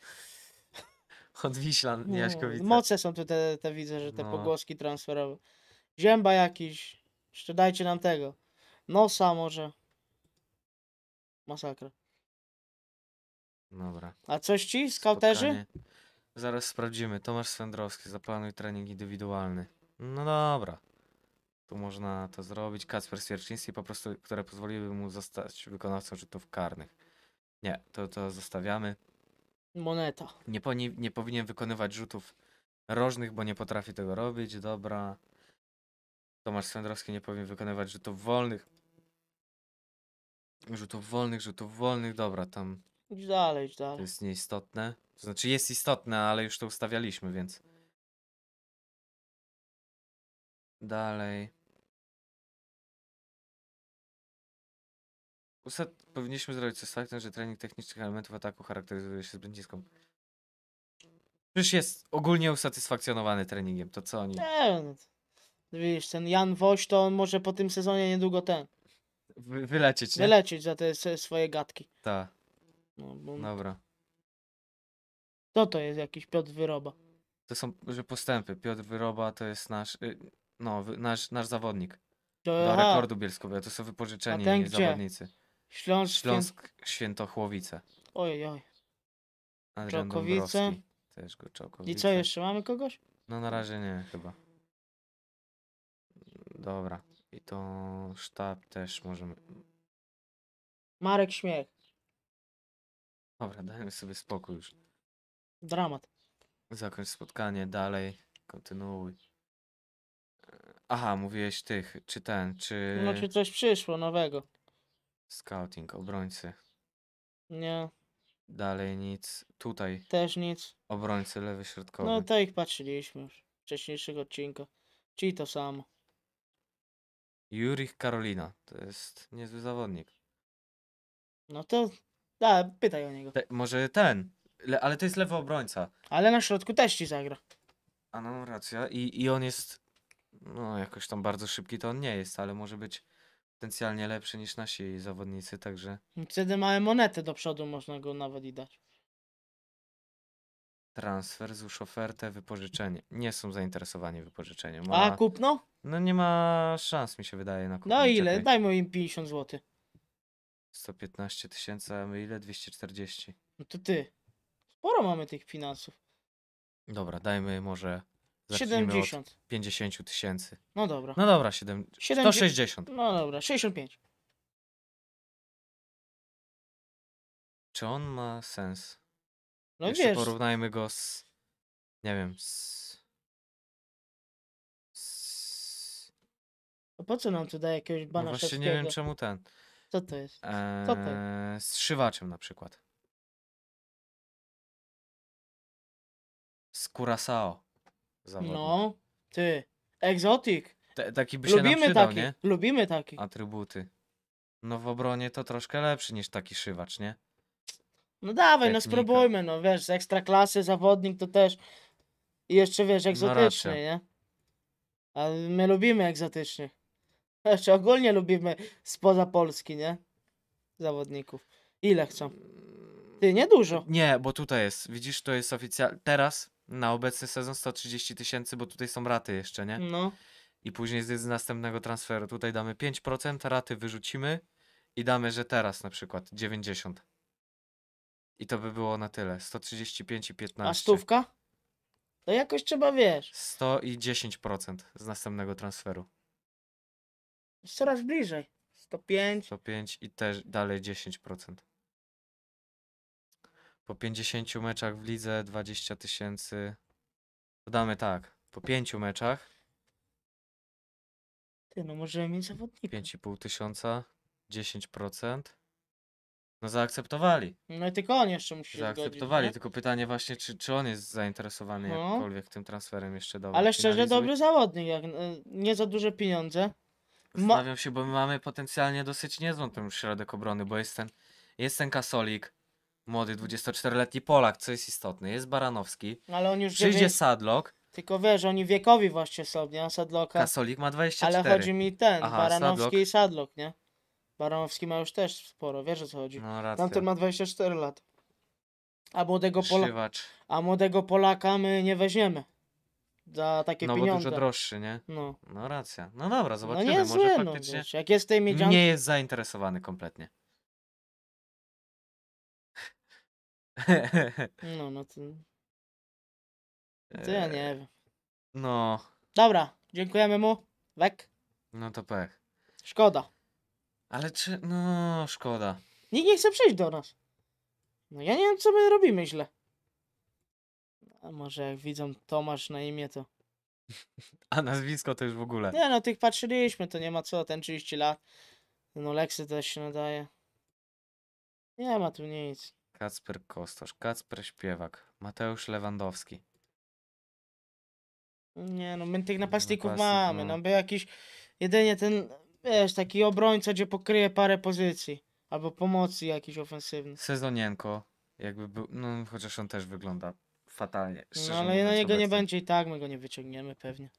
Od Wiślan No, Jaśkowice. Moce są tu te, te widzę, że te No. pogłoski transferowe. Zięba jakiś. Jeszcze dajcie nam tego. Nosa może. Masakra. Dobra. A coś ci, skauterzy? Zaraz sprawdzimy. Tomasz Swędrowski, zaplanuj trening indywidualny. No dobra. Tu można to zrobić. Kacper Swierczyński, po prostu, które pozwoliłyby mu zostać wykonawcą rzutów karnych. Nie, to, to zostawiamy. Moneta. Nie, po, nie, nie powinien wykonywać rzutów rożnych, bo nie potrafi tego robić. Dobra. Tomasz Sędrowski nie powinien wykonywać rzutów wolnych Rzutów wolnych, rzutów wolnych, dobra, tam Idź dalej, idź to dalej. jest nieistotne. To znaczy jest istotne, ale już to ustawialiśmy, więc. Dalej. ustaw powinniśmy zrobić coś tak, że trening technicznych elementów ataku charakteryzuje się zbędniską. Przecież jest ogólnie usatysfakcjonowany treningiem, to co oni... Nie, no widzisz, ten Jan Woś to on może po tym sezonie niedługo ten wy, wylecieć, nie? Wylecieć za te swoje gadki. Tak, No, bo... dobra. Co to jest jakiś Piotr Wyroba? To są że postępy. Piotr Wyroba to jest nasz, y, no, nasz, nasz zawodnik To, do aha, rekordu bielsko To są wypożyczeni A ten gdzie? zawodnicy. Śląsk, Śląsk. Świętochłowice. Oj, oj. Adrian Czołkowice. Też go Czołkowice. I co jeszcze? Mamy kogoś? No na razie nie, chyba. Dobra. I to sztab też możemy... Marek Śmiech. Dobra, dajmy sobie spokój już. Dramat. Zakończ spotkanie, dalej, kontynuuj. E, aha, mówiłeś tych, czy ten, czy... No czy coś przyszło nowego. Scouting, obrońcy. Nie. Dalej nic. Tutaj. Też nic. Obrońcy lewy środkowy. No to ich patrzyliśmy już. Wcześniejszego odcinka. Czyli to samo. Jurich Karolina. To jest niezły zawodnik. No to da, pytaj o niego. Te, może ten. Le, ale to jest lewy obrońca. Ale na środku też ci zagra. A no, racja. I, I on jest. No, jakoś tam bardzo szybki to on nie jest, ale może być potencjalnie lepszy niż nasi zawodnicy, także. Wtedy mamy monetę do przodu, można go nawet i dać transfer, złóż ofertę, wypożyczenie. Nie są zainteresowani wypożyczeniem. Ma... A kupno? No nie ma szans, mi się wydaje, na kupno. No ile? Czekaj. Dajmy im 50 zł. 115 tysięcy, a my ile? 240. No to ty. Sporo mamy tych finansów. Dobra, dajmy może... 70. 50 tysięcy. No dobra. No dobra, 7... 70. 160. No dobra, 65. Czy on ma sens? No Jeszcze wiesz. porównajmy go z. Nie wiem, z. A po co nam tutaj jakiegoś no bana no Właśnie nie wiem czemu ten. Co to jest? Co to? Eee, z szywaczem na przykład. Z Curaçao. Zawodnik. No, ty. Egzotik. T- taki by się lubimy nam przydał, taki, nie? Lubimy taki. Atrybuty. No w obronie to troszkę lepszy niż taki szywacz, nie? No dawaj, no spróbujmy, no wiesz, z ekstraklasy zawodnik to też i jeszcze wiesz, no egzotyczny, nie? A my lubimy egzotycznych. Jeszcze znaczy, ogólnie lubimy spoza Polski, nie? Zawodników. Ile chcą? Ty, niedużo. Nie, bo tutaj jest, widzisz, to jest oficjalnie, teraz na obecny sezon 130 tysięcy, bo tutaj są raty jeszcze, nie? No. I później z następnego transferu tutaj damy 5%, raty wyrzucimy i damy, że teraz na przykład 90. I to by było na tyle. 135 i 15. A stówka? To jakoś trzeba, wiesz. 100 i 10% z następnego transferu. Jest coraz bliżej. 105. 105 i też dalej 10%. Po 50 meczach w lidze 20 tysięcy. Podamy tak. Po 5 meczach Ty, no możemy mieć zawodnika. 5,5 tysiąca, 10%. No zaakceptowali. No i tylko on jeszcze musi Zaakceptowali, zgodzić, tylko pytanie właśnie, czy, czy on jest zainteresowany No. jakkolwiek tym transferem jeszcze dobrze. Ale szczerze dobry zawodnik, jak, e, nie za duże pieniądze. Ma- Zastanawiam się, bo my mamy potencjalnie dosyć niezłą ten środek obrony, bo jest ten, jest ten Kasolik, młody 24-letni Polak, co jest istotne. Jest Baranowski, Ale on już przyjdzie Sadlok, Tylko wiesz, oni wiekowi właśnie są, nie? Sadloka. Kasolik ma Ale chodzi mi ten, Aha, Baranowski Sadlok. i Sadlok, nie? Baranowski ma już też sporo, wiesz o co chodzi. No, racja. Tamten ma 24 lat. A młodego, Pola... a młodego Polaka my nie weźmiemy. Za takie no, pieniądze. No bo dużo droższy, nie? No. No racja. No dobra, no zobaczymy. No nie jest Może zły, no, faktycznie no, jak jest tej miedzianki... Nie jest zainteresowany kompletnie. No, no to... To ja eee, nie wiem. No. Dobra, dziękujemy mu. Wek. No to pech. Szkoda. Ale czy... no, szkoda. Nikt nie chce przyjść do nas. No ja nie wiem, co my robimy źle. A może jak widzą Tomasz na imię, to... A nazwisko to już w ogóle. Nie no, tych patrzyliśmy, to nie ma co, ten 30 lat. No Lexy też się nadaje. Nie ma tu nic. Kacper Kostosz, Kacper Śpiewak, Mateusz Lewandowski. Nie no, my tych no, napastników Napastnik, mamy, no. no jakiś... Jedynie ten wiesz, taki obrońca, gdzie pokryje parę pozycji. Albo pomocy jakiś ofensywny. Sezonienko, jakby był, no chociaż on też wygląda fatalnie. No ale na no, niego obecnie. nie będzie i tak, my go nie wyciągniemy pewnie.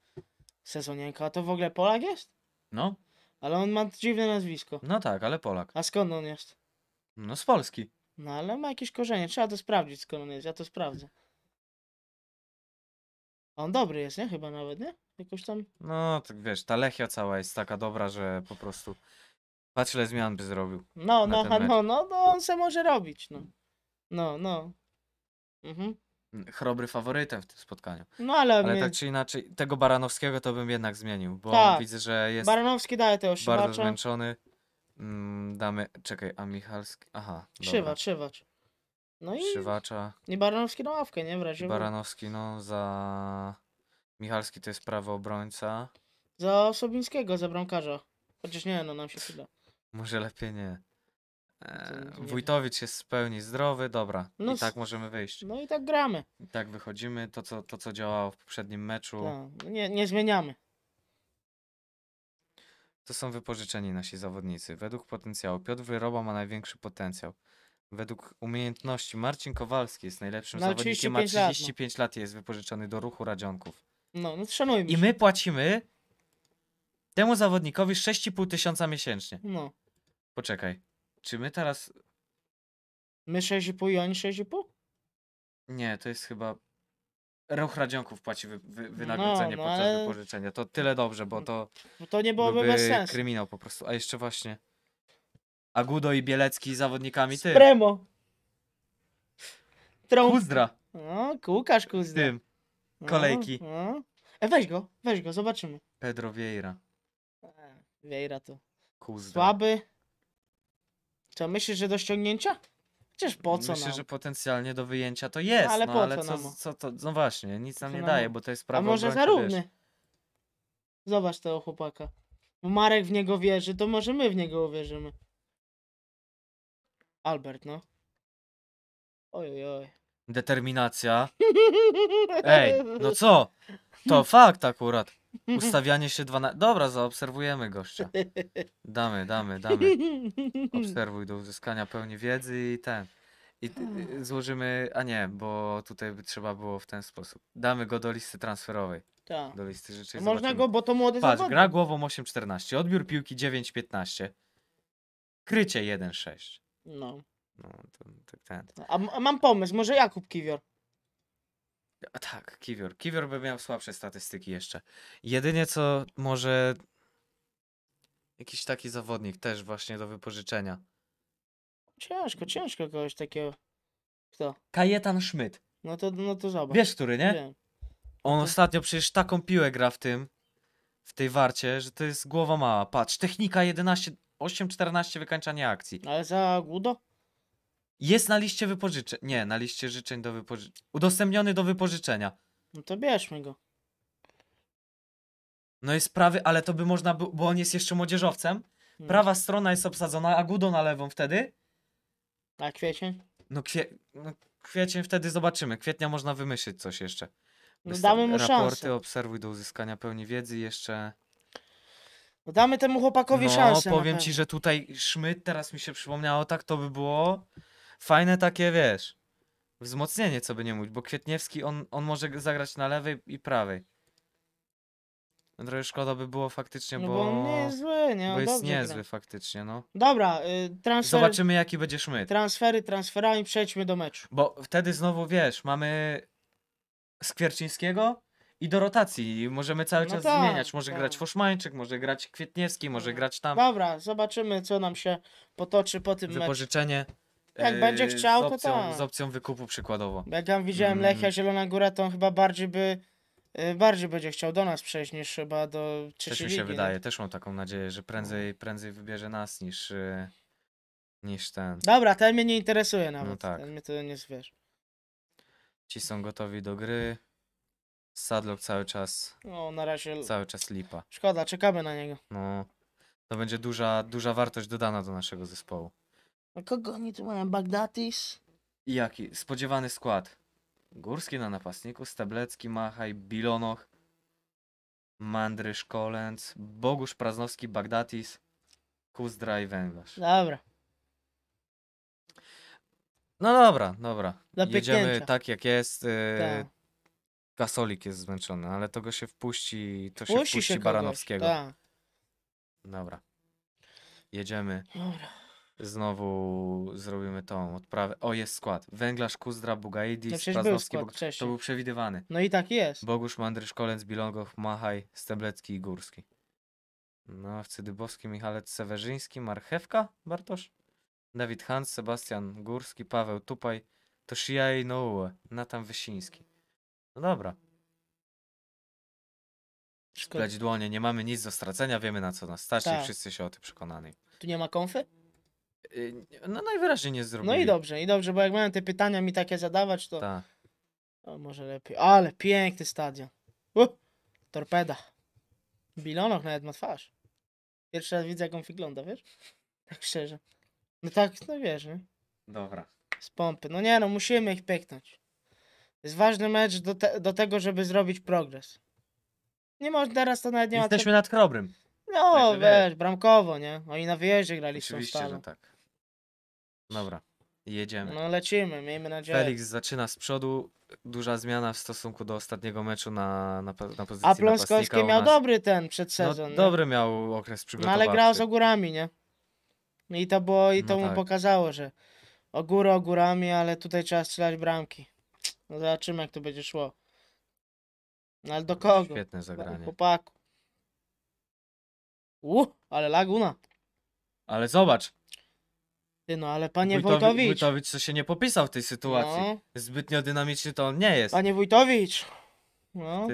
Sezonienko, a to w ogóle Polak jest? No. Ale on ma dziwne nazwisko. No tak, ale Polak. A skąd on jest? No z Polski. No ale ma jakieś korzenie, trzeba to sprawdzić skąd on jest, ja to sprawdzę. On dobry jest, nie? Chyba nawet, nie? Jakoś tam. No, tak wiesz, ta Lechia cała jest taka dobra, że po prostu patrz ile zmian by zrobił. No, no, no, no, no, on se może robić, no. No, no. Mhm. Mm, chrobry faworytem w tym spotkaniu. No, ale, Ale mnie... tak czy inaczej, tego Baranowskiego to bym jednak zmienił, bo Tak. widzę, że jest Baranowski daje te bardzo zmęczony. Mm, Damy, czekaj, a Michalski, aha. dobra. Krzywacz, krzywacz. No i, Krzywacza. i Baranowski na ławkę, nie? W razie. Baranowski, no za Michalski to jest prawo obrońca. Za Osobińskiego, za bramkarza. Chociaż nie, no nam się przyda. Może lepiej nie. Eee, Wójtowicz jest w pełni zdrowy, dobra. No I tak możemy wyjść. No i tak gramy. I tak wychodzimy, to co, to co działało w poprzednim meczu. Tak, no, nie, nie zmieniamy. To są wypożyczeni nasi zawodnicy. Według potencjału. Piotr Wyroba ma największy potencjał. Według umiejętności Marcin Kowalski jest najlepszym no, zawodnikiem, ma 35 lat, no. lat i jest wypożyczony do ruchu Radzionków. No, no szanujmy. I my płacimy temu zawodnikowi 6,5 tysiąca miesięcznie. No. Poczekaj. Czy my teraz. My 6,5 i oni 6,5? Nie, to jest chyba. Ruch Radzionków płaci wy, wy, wynagrodzenie no, no, podczas ale... wypożyczenia. To tyle dobrze, bo to. Bo to nie byłoby bez sensu. kryminał po prostu. A jeszcze właśnie. Agudo i Bielecki zawodnikami ty. Premo. Trąb... Kuzdra. No, Łukasz Kuzdra. Tym kolejki. Mhm. E, weź go, weź go, zobaczymy. Pedro Vieira. E, Vieira to Kuzda. słaby. Co, myślisz, że do ściągnięcia? Przecież po co Myślę, nam? że potencjalnie do wyjęcia to no, jest, No, ale no, po ale co nam? co to, no właśnie, nic nam Co nie nam? daje, bo to jest A może za równy? Zobacz tego chłopaka. Bo no, Marek w niego wierzy, to może my w niego uwierzymy. Albert, no. Oj, oj, oj. Determinacja. Ej, no co? To fakt akurat. Ustawianie się 12. Dobra, zaobserwujemy gościa. Damy, damy, damy. Obserwuj do uzyskania pełni wiedzy i ten. I y, złożymy. A nie, bo tutaj by trzeba było w ten sposób. Damy go do listy transferowej. Tak. Do listy rzeczy. i Można go, bo to młody Patrz, zawodnik. gra głową 8-14, odbiór piłki 9-15, krycie 1-6. No. No, to, tak, tak. A, a mam pomysł, może Jakub Kiwior. A tak, Kiwior. Kiwior by miał słabsze statystyki jeszcze. Jedynie co może jakiś taki zawodnik też właśnie do wypożyczenia. Ciężko, ciężko kogoś takiego. Kto? Kajetan Schmidt. No to, no to zobacz. Wiesz, który, nie? Wiem. On no to... ostatnio przecież taką piłę gra w tym, w tej warcie, że to jest głowa mała. Patrz, technika 11, 8-14 wykańczanie akcji. Ale za Gudo? Jest na liście wypożyczeń. Nie, na liście życzeń do wypożyczenia. Udostępniony do wypożyczenia. No to bierzmy go. No jest prawy, ale to by można było, bo on jest jeszcze młodzieżowcem. Hmm. Prawa strona jest obsadzona, a Gudo na lewą wtedy. A kwiecień? No, kwie... no kwiecień wtedy zobaczymy. Kwietnia można wymyślić coś jeszcze. no damy mu raporty, szansę. obserwuj do uzyskania pełni wiedzy jeszcze. No damy temu chłopakowi no, szansę. No powiem ci, że tutaj szmyt teraz mi się przypomniało, tak to by było. Fajne takie, wiesz, wzmocnienie, co by nie mówić, bo Kwietniewski, on, on może zagrać na lewej i prawej. Trochę szkoda by było faktycznie, No bo, bo, on nie jest zły, nie? bo jest gra. niezły faktycznie, no. Dobra, y, transfer, Zobaczymy, jaki będzie szmyt. transfery transferami, przejdźmy do meczu. Bo wtedy znowu wiesz, mamy Skwierczyńskiego i do rotacji. I Możemy cały No czas tak, zmieniać. Może tak. grać Foszmańczyk, może grać Kwietniewski, może no. grać tam. Dobra, zobaczymy, co nam się potoczy po tym meczu. Wypożyczenie. Jak będzie yy, chciał, to opcją, tak. Z opcją wykupu przykładowo. Jak ja widziałem mm. Lechia Zielona Góra, to on chyba bardziej by y, bardziej będzie chciał do nas przejść niż chyba do trzeciej Też mi się ligi, wydaje, też mam taką nadzieję, że prędzej, no. prędzej wybierze nas niż, y, niż ten. Dobra, ten mnie nie interesuje no nawet. No tak. Ten mnie to nie zwierz. Ci są gotowi do gry. Sadlock cały czas. No, na razie. Cały czas lipa. Szkoda, czekamy na niego. No. To będzie duża, duża wartość dodana do naszego zespołu. A kogo oni tu mają? Bagdatis? I jaki? Spodziewany skład. Górski na napastniku, Stablecki, Machaj, Bilonoch, Mandry, Kolenc, Bogusz, Praznowski, Bagdatis, Kuzdra i Węglarz. Dobra. No dobra, dobra. Jedziemy tak jak jest. Yy, Gasolik jest zmęczony, ale to go się wpuści, to wpuści się wpuści się Baranowskiego. Kogoś, tak. Dobra. Jedziemy. Dobra. Znowu zrobimy tą odprawę. O, jest skład. Węglarz, Kuzdra, No Bugaidis, przecież był skład Bog... To był przewidywany. No i tak jest. Bogusz, Mandrysz, Kolenc, Bilongow, Machaj, Steblecki i Górski. No, Wcydybowski, Michalec, Sewerzyński, Marchewka, Bartosz? Dawid Hans, Sebastian Górski, Paweł Tupaj, Toshiya Inoue, Natan Wysiński. No dobra. Szkoda. Pleć dłonie, nie mamy nic do stracenia, wiemy na co nas stać i tak. wszyscy się o tym przekonani. Tu nie ma konfy? Y, no najwyraźniej nie zrobili. No i dobrze, i dobrze, bo jak mają te pytania mi takie zadawać, to, Ta. to może lepiej. Ale piękny stadion. Uh, torpeda. Bilonok nawet ma twarz. Pierwszy raz widzę, jak on wygląda, wiesz? Tak szczerze. No tak, no wiesz, nie? Dobra. Z pompy. No nie no, musimy ich pyknąć. Jest ważny mecz do, te, do tego, żeby zrobić progres. Nie można teraz to nawet nie Jesteśmy ma... Jesteśmy nad Krobrym. No, tak, wiesz, bramkowo, nie? Oni na wyjeździe grali Oczywiście, z tą stalą. że tak. Dobra, jedziemy. No lecimy, miejmy nadzieję. Felix zaczyna z przodu. Duża zmiana w stosunku do ostatniego meczu na, na, na pozycji A Pląskowski miał dobry ten przedsezon. No, dobry miał okres no ale grał z ogórami, nie? No I to było, i No to mu tak. pokazało, że ogóry ogórami, ale tutaj trzeba strzelać bramki. No zobaczymy, jak to będzie szło. No ale do no, kogo? Świetne zagranie. Chłopaku. U, ale laguna. Ale zobacz, ty no, ale panie Wójtowi- Wójtowicz, Wójtowicz to się nie popisał w tej sytuacji. No. Zbytnio dynamiczny to on nie jest. panie Wójtowicz, no,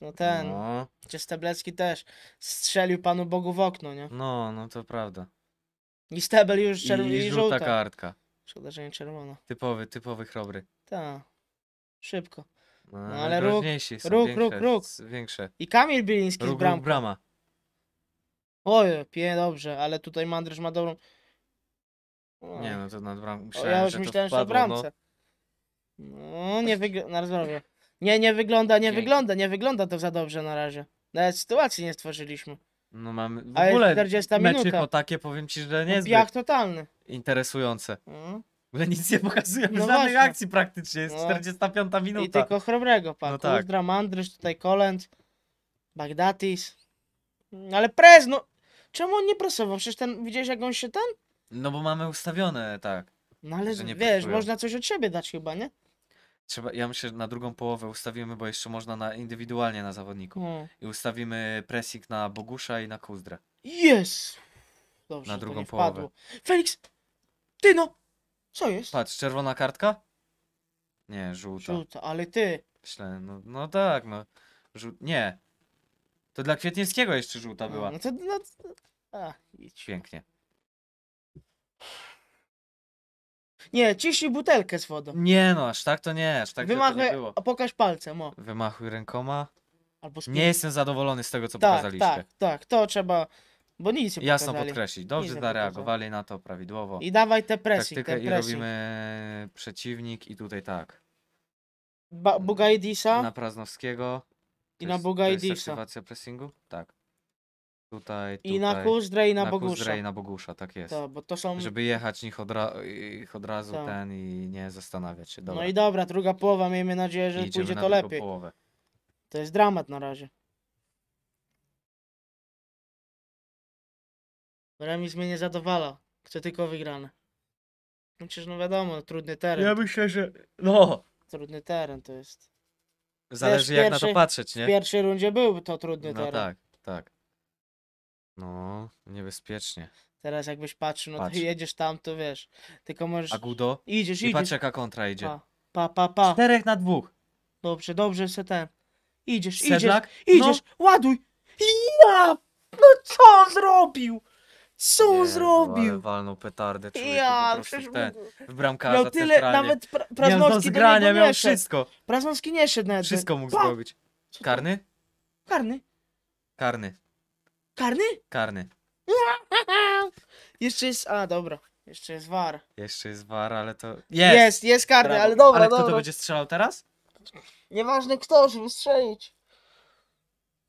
no ten, No, Steblecki też strzelił panu Bogu w okno, nie? no, no to prawda. I Stebel już czerwony, i, żółta kartka. Szkoda, że nie czerwona. Typowy, typowy chrobry. Ta, szybko. No, no ale ale róg, różniejsi większe, I Kamil Biliński z brama. Oj, pie, dobrze, ale tutaj Mandrysz ma dobrą... Nie no, to nad bramką. o, Myślałem, ja już że to myślałem, że to no. bramce. No, nie wygląda... Na zdrowie. Nie, nie wygląda, nie wygląda, nie wygląda to za dobrze na razie. Nawet sytuacji nie stworzyliśmy. No, mamy. W A ogóle 40 minuta. meczyko takie powiem ci, że nie no, jest Pijak totalny. interesujące. No. W ogóle nic nie pokazujemy, No żadnych właśnie. akcji praktycznie. Jest No. 45 minuta. I tylko chrobrego, pan. No tak. Mandrysz, tutaj Kolend, Bagdatis. Ale Prez, no... Czemu on nie prasował? Przecież ten, widziałeś jak on się ten? No bo mamy ustawione, tak. No ale Że nie wiesz, pracują. można coś od siebie dać chyba, nie? Trzeba, ja myślę, że na drugą połowę ustawimy, bo jeszcze można na indywidualnie na zawodniku. Hmm. I ustawimy pressing na Bogusza i na Kuzdrę. Jest! Dobrze, Na drugą połowę. Felix! Ty no! Co jest? Patrz, czerwona kartka? Nie, żółta. Żółta, ale ty. Myślę, no, no tak, no. Żół... Nie, to dla Kwietniewskiego jeszcze żółta no, była. No to, no, to, a, idź. Pięknie. Nie, ciśnij butelkę z wodą. Nie no, aż tak to nie, aż tak Wymachuj, to nie było. a pokaż palcem, o. Wymachuj rękoma. Albo Nie jestem zadowolony z tego, co tak, pokazaliście. Tak, tak, to trzeba, bo nic nie Jasno podkreślić, dobrze zareagowali na to prawidłowo. I dawaj te presji, Taktykę te presji. i robimy e, przeciwnik i tutaj tak. Ba Bugajdisa. Na Praznowskiego. I na Boga i Disa. aktywacja pressingu? Tak. Tutaj, tutaj. I na Kuzdre i na, na Bogusza. i na Bogusza, tak jest. bo to są... Żeby jechać ich od, ra... ich od razu Ta. ten i nie zastanawiać się. No dobra. No i dobra, druga połowa, miejmy nadzieję, że pójdzie na to lepiej. Połowę. To jest dramat na razie. Remis mnie nie zadowala. Chcę tylko wygrane. No przecież no wiadomo, no trudny teren. Ja myślę, że... No! Trudny teren to jest. Zależy jak na to patrzeć, W nie? pierwszej rundzie byłby to trudny No teren. tak, tak. No, niebezpiecznie. Teraz jakbyś patrzył, no Patrz. to jedziesz tam, to wiesz. Tylko możesz. Agudo. Idziesz, I patrz idziesz. jaka kontra idzie. Pa, pa, pa. pa. Czterech na dwóch. Dobrze, dobrze, se ten. Idziesz, idziesz, Sedlak? idziesz, no. ładuj! Ja! No co on zrobił? Co on ale zrobił? Walnął petardę, człowieku, po Ja, prostu przecież w, ten, w bramkarza miał tyle, nawet pra, Nie, no, do zgrania, miał szedł. wszystko. Praznowski nie szedł na Wszystko mógł zrobić. Karny? Karny? Karny. Karny? Karny. Jeszcze jest, a dobra, jeszcze jest war. Jeszcze jest war, ale to... Jest! Jest, jest karny, Brawo. ale dobra, Ale kto dobra. to będzie strzelał teraz? Nieważne kto, żeby strzelić.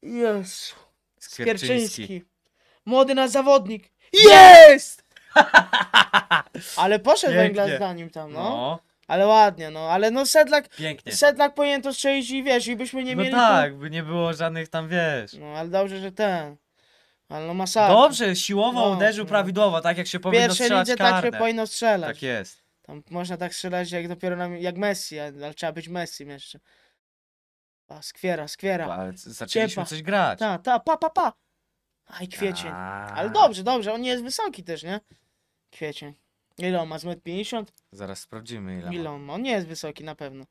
Jezu. Skierczyński. Młody na zawodnik. Jest! Ale poszedł węgla za nim tam, no. no. Ale ładnie, no, ale no Sedlak, Pięknie. Sedlak powinien to strzelić i wiesz, i byśmy nie no mieli... No tak, tu... by nie było żadnych tam, wiesz... No, ale dobrze, że ten... Ale no masakra. Dobrze, siłowo no, uderzył no. prawidłowo, tak jak się powinno Pierwsze strzelać lidze tak się powinno strzelać. Tak jest. Tam można tak strzelać jak dopiero na, jak Messi, ale trzeba być Messi jeszcze. A, skwiera, skwiera. Ale zaczęliśmy Ciepa. coś grać. Ta, ta, pa, pa, pa. Aj, kwiecień. Tak. Ale dobrze, dobrze, on nie jest wysoki też, nie? Kwiecień. Ile on ma? Z 50? Zaraz sprawdzimy ile, Ile ma. on ma? On nie jest wysoki na pewno.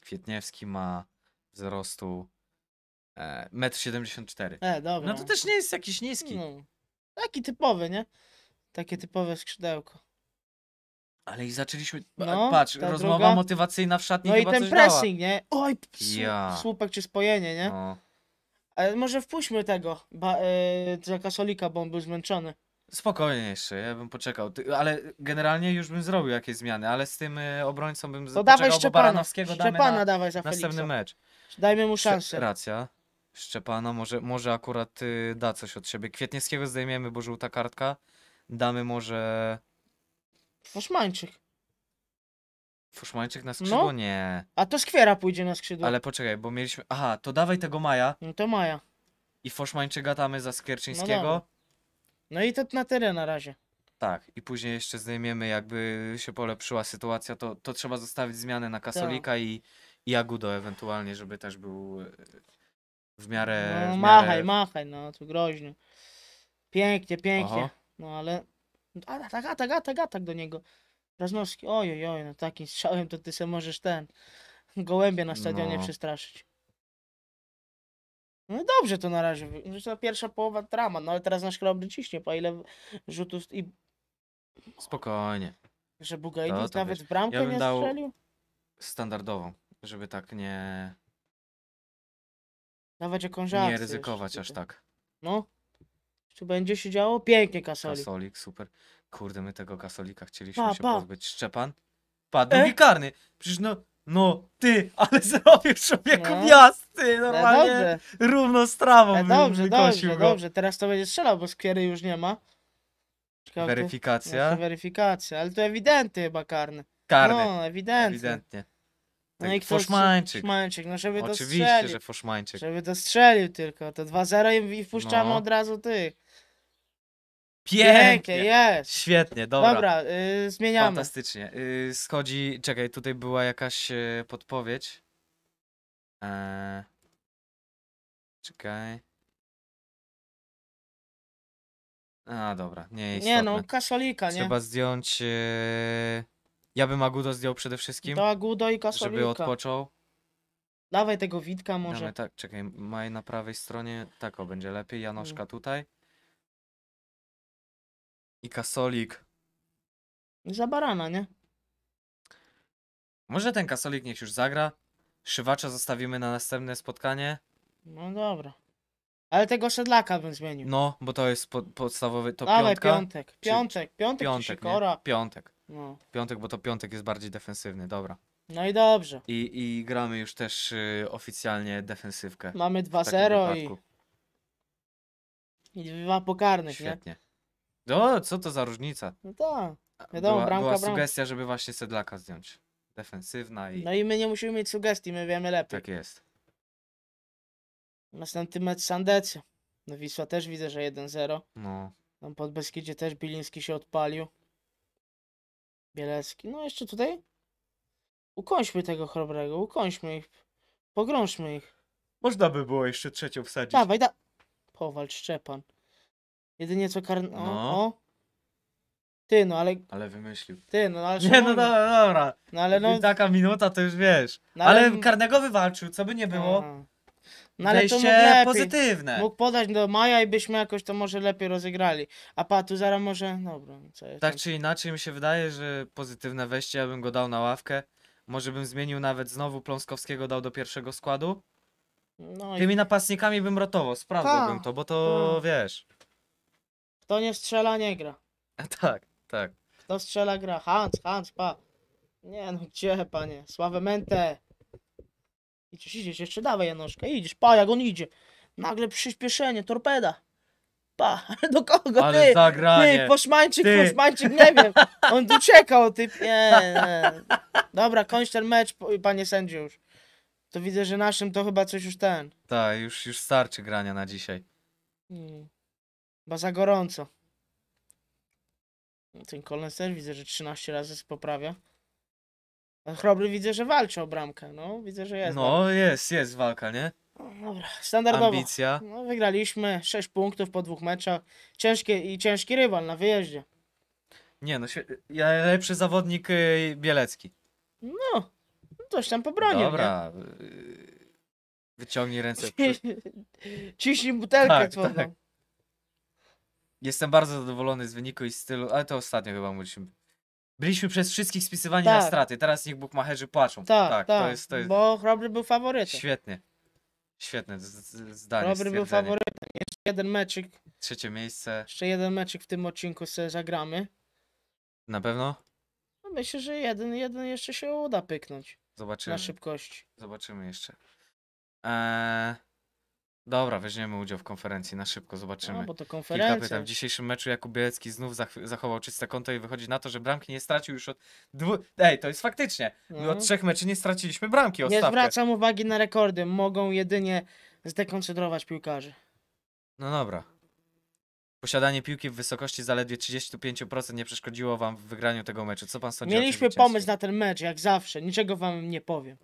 Kwietniewski ma wzrostu e, 1,74 m. E, dobra. No to też nie jest jakiś niski. No. Taki typowy, nie? Takie typowe skrzydełko. Ale i zaczęliśmy. No, patrz, rozmowa druga. motywacyjna w szatni No i ten coś pressing, nie? Oj, Ja. słupek czy spojenie, nie? No. Ale może wpuśćmy tego, ba, e, Jacka Solika, bo on był zmęczony. Spokojnie jeszcze, ja bym poczekał. Ty, ale generalnie już bym zrobił jakieś zmiany, ale z tym y, obrońcą bym z- To dawaj bo Szczepana. damy Szczepana na dawaj za następny mecz. Dajmy mu szansę. Racja. Szczepana może, może akurat y, da coś od siebie. Kwietniewskiego zdejmiemy, bo żółta kartka. Damy może... Waszmańczyk. Foszmańczyk na skrzydło? No. Nie. A to Skwiera pójdzie na skrzydło. Ale poczekaj, bo mieliśmy... Aha, to dawaj tego Maja No to Maja. i Foszmańczyka damy za Skierczyńskiego. No No i to na tyle na razie. tak, i później jeszcze zdejmiemy, jakby się polepszyła sytuacja, to, to trzeba zostawić zmianę na Kasolika tak. i, i Agudo ewentualnie, żeby też był e, w miarę... No, w miarę... machaj, machaj, no to groźnie. Pięknie, pięknie. No ale. A Atak, tak, atak, tak, tak do niego. Raznowski, ojoj, oj, no takim strzałem to ty se możesz ten gołębia na stadionie no. przestraszyć. No dobrze to na razie. Zresztą pierwsza połowa drama, no ale teraz nasz krobny ciśnie, po ile rzutów i... Spokojnie. Że Bugaidis to, nawet wiesz. w bramkę ja nie strzelił? Standardową, żeby tak nie... Nawet jak Nie ryzykować aż tak. No. Czy będzie się działo? Pięknie Kasolik. Kasolik, super. Kurde, my tego gasolika chcieliśmy Pa, się pa. pozbyć. Szczepan? Padł e? drugi karny. Przecież no, no, ty, ale zrobił człowieku miasty, No normalnie dobrze, równą strawą no dobrze, e, dobrze, go. dobrze. Teraz to będzie strzelał, bo skiery już nie ma. Czekał Weryfikacja? weryfikacja, ale to ewidenty chyba karny. Karny, No, ewidentnie. No tak, i Foszmańczyk. Foszmańczyk, no żeby Oczywiście, Oczywiście, że Foszmańczyk. Żeby dostrzelił tylko. To 2-0 i- i wpuszczamy No. od razu tych. Pięknie, jest. Świetnie, dobra. Dobra, y, zmieniamy. Fantastycznie. Y, schodzi, czekaj, tutaj była jakaś y, podpowiedź. Eee, czekaj. A, dobra, nie jest. Nie no, kaszolika, nie? Trzeba zdjąć... Y, ja bym Agudo zdjął przede wszystkim, To Agudo i kaszolika. żeby odpoczął. Dawaj tego Witka może. Damy tak, czekaj, Maj na prawej stronie, tak o, będzie lepiej, Janoszka mm. tutaj i kasolik. Za barana, nie? Może ten kasolik niech już zagra. Szywacza zostawimy na następne spotkanie. No dobra. Ale tego szedlaka bym zmienił. No, bo to jest po, podstawowy, to Ale piątka. piątek, piątek, piątek, piątek, piątek, nie? piątek. No. Piątek, bo to piątek jest bardziej defensywny, dobra. no i dobrze. I, i gramy już też y, oficjalnie defensywkę. Mamy 2-0 i, i dwa pokarnych, nie? Świetnie. No, co to za różnica? No tak. Wiadomo, była, bramka, była bramka. sugestia, żeby właśnie Sedlaka zdjąć. Defensywna i... No i my nie musimy mieć sugestii, my wiemy lepiej. Tak jest. Następny mecz Sandecy. No Wisła też widzę, że 1-0. No. Tam no, pod Beskidzie też Biliński się odpalił. Bielecki. No jeszcze tutaj. Ukończmy tego chrobrego, ukończmy ich. Pogrążmy ich. Można by było jeszcze trzecią wsadzić. Dawaj, da... Powalcz Szczepan. Jedynie co kar... O, No. o. Ty, no ale... Ale wymyślił. Ty, no ale... Nie, no dobra, no, no, dobra. no ale no... Taka minuta to już wiesz. No, ale- ale karnego wywalczył, co by nie było. No, no, no ale to mógł Wejście pozytywne. Mógł podać do maja i byśmy jakoś to może lepiej rozegrali. A pa, tu zaraz może... Dobra, co jest? Tak czy inaczej mi się wydaje, że pozytywne wejście, ja bym go dał na ławkę. Może bym zmienił nawet znowu Pląskowskiego dał do pierwszego składu. No i... Tymi napastnikami bym rotował, sprawdzałbym to, bo to wiesz. Kto nie strzela, nie gra. A tak, tak. Kto strzela, gra. Hans, Hans, pa. Nie no, gdzie, panie? mente. Idziesz, idziesz, jeszcze dawaj Janoszka. Idziesz, pa, jak on idzie. Nagle przyspieszenie, torpeda. Pa, do kogo, Ale ty? zagranie. Ty, poszmańczyk, Ty. poszmańczyk, nie wiem. On uciekał, ty. Nie, nie. Dobra, kończ ten mecz, panie sędzie już. To widzę, że naszym to chyba coś już ten. Tak, już, już starczy grania na dzisiaj. Mm. Bo za gorąco. Ten Collinser widzę, że 13 razy się poprawia. A Chrobry widzę, że walczy o bramkę. No, widzę, że jest. No, dobra. jest, jest walka, nie? No dobra, standardowo. Ambicja. No, wygraliśmy 6 punktów po dwóch meczach. Ciężki, I ciężki rywal na wyjeździe. Nie no, ja lepszy zawodnik y, Bielecki. No, no, coś tam pobronił. Dobra. Nie? Y, wyciągnij ręce. Ciśnij butelkę tak, tak. Jestem bardzo zadowolony z wyniku i stylu, ale to ostatnio chyba mówiliśmy. Byliśmy przez wszystkich spisywani na tak. straty, teraz niech bukmacherzy płaczą. Tak, tak, to tak, jest, to jest bo Chrobry był faworytem. świetnie. Świetne z- z- zdanie, Chrobry był faworytem. Jeszcze jeden meczyk, Trzecie miejsce, jeszcze jeden meczyk w tym odcinku sobie zagramy. na pewno? No myślę, że jeden, jeden jeszcze się uda pyknąć na szybkość. zobaczymy jeszcze. Eee, Dobra, weźmiemy udział w konferencji, na szybko zobaczymy. No, bo to Kilka konferencja. pytań. W dzisiejszym meczu Jakub Bielecki znów zach- zachował czyste konto i wychodzi na to, że bramki nie stracił już od dwu... Ej, to jest faktycznie. My Mhm. od no. trzech meczy nie straciliśmy bramki Nie stawkę. zwracam uwagi na rekordy. Mogą jedynie zdekoncentrować piłkarzy. No dobra. Posiadanie piłki w wysokości zaledwie 35% nie przeszkodziło wam w wygraniu tego meczu. Co pan sądzi o tym Mieliśmy pomysł na ten mecz, jak zawsze. Niczego wam nie powiem.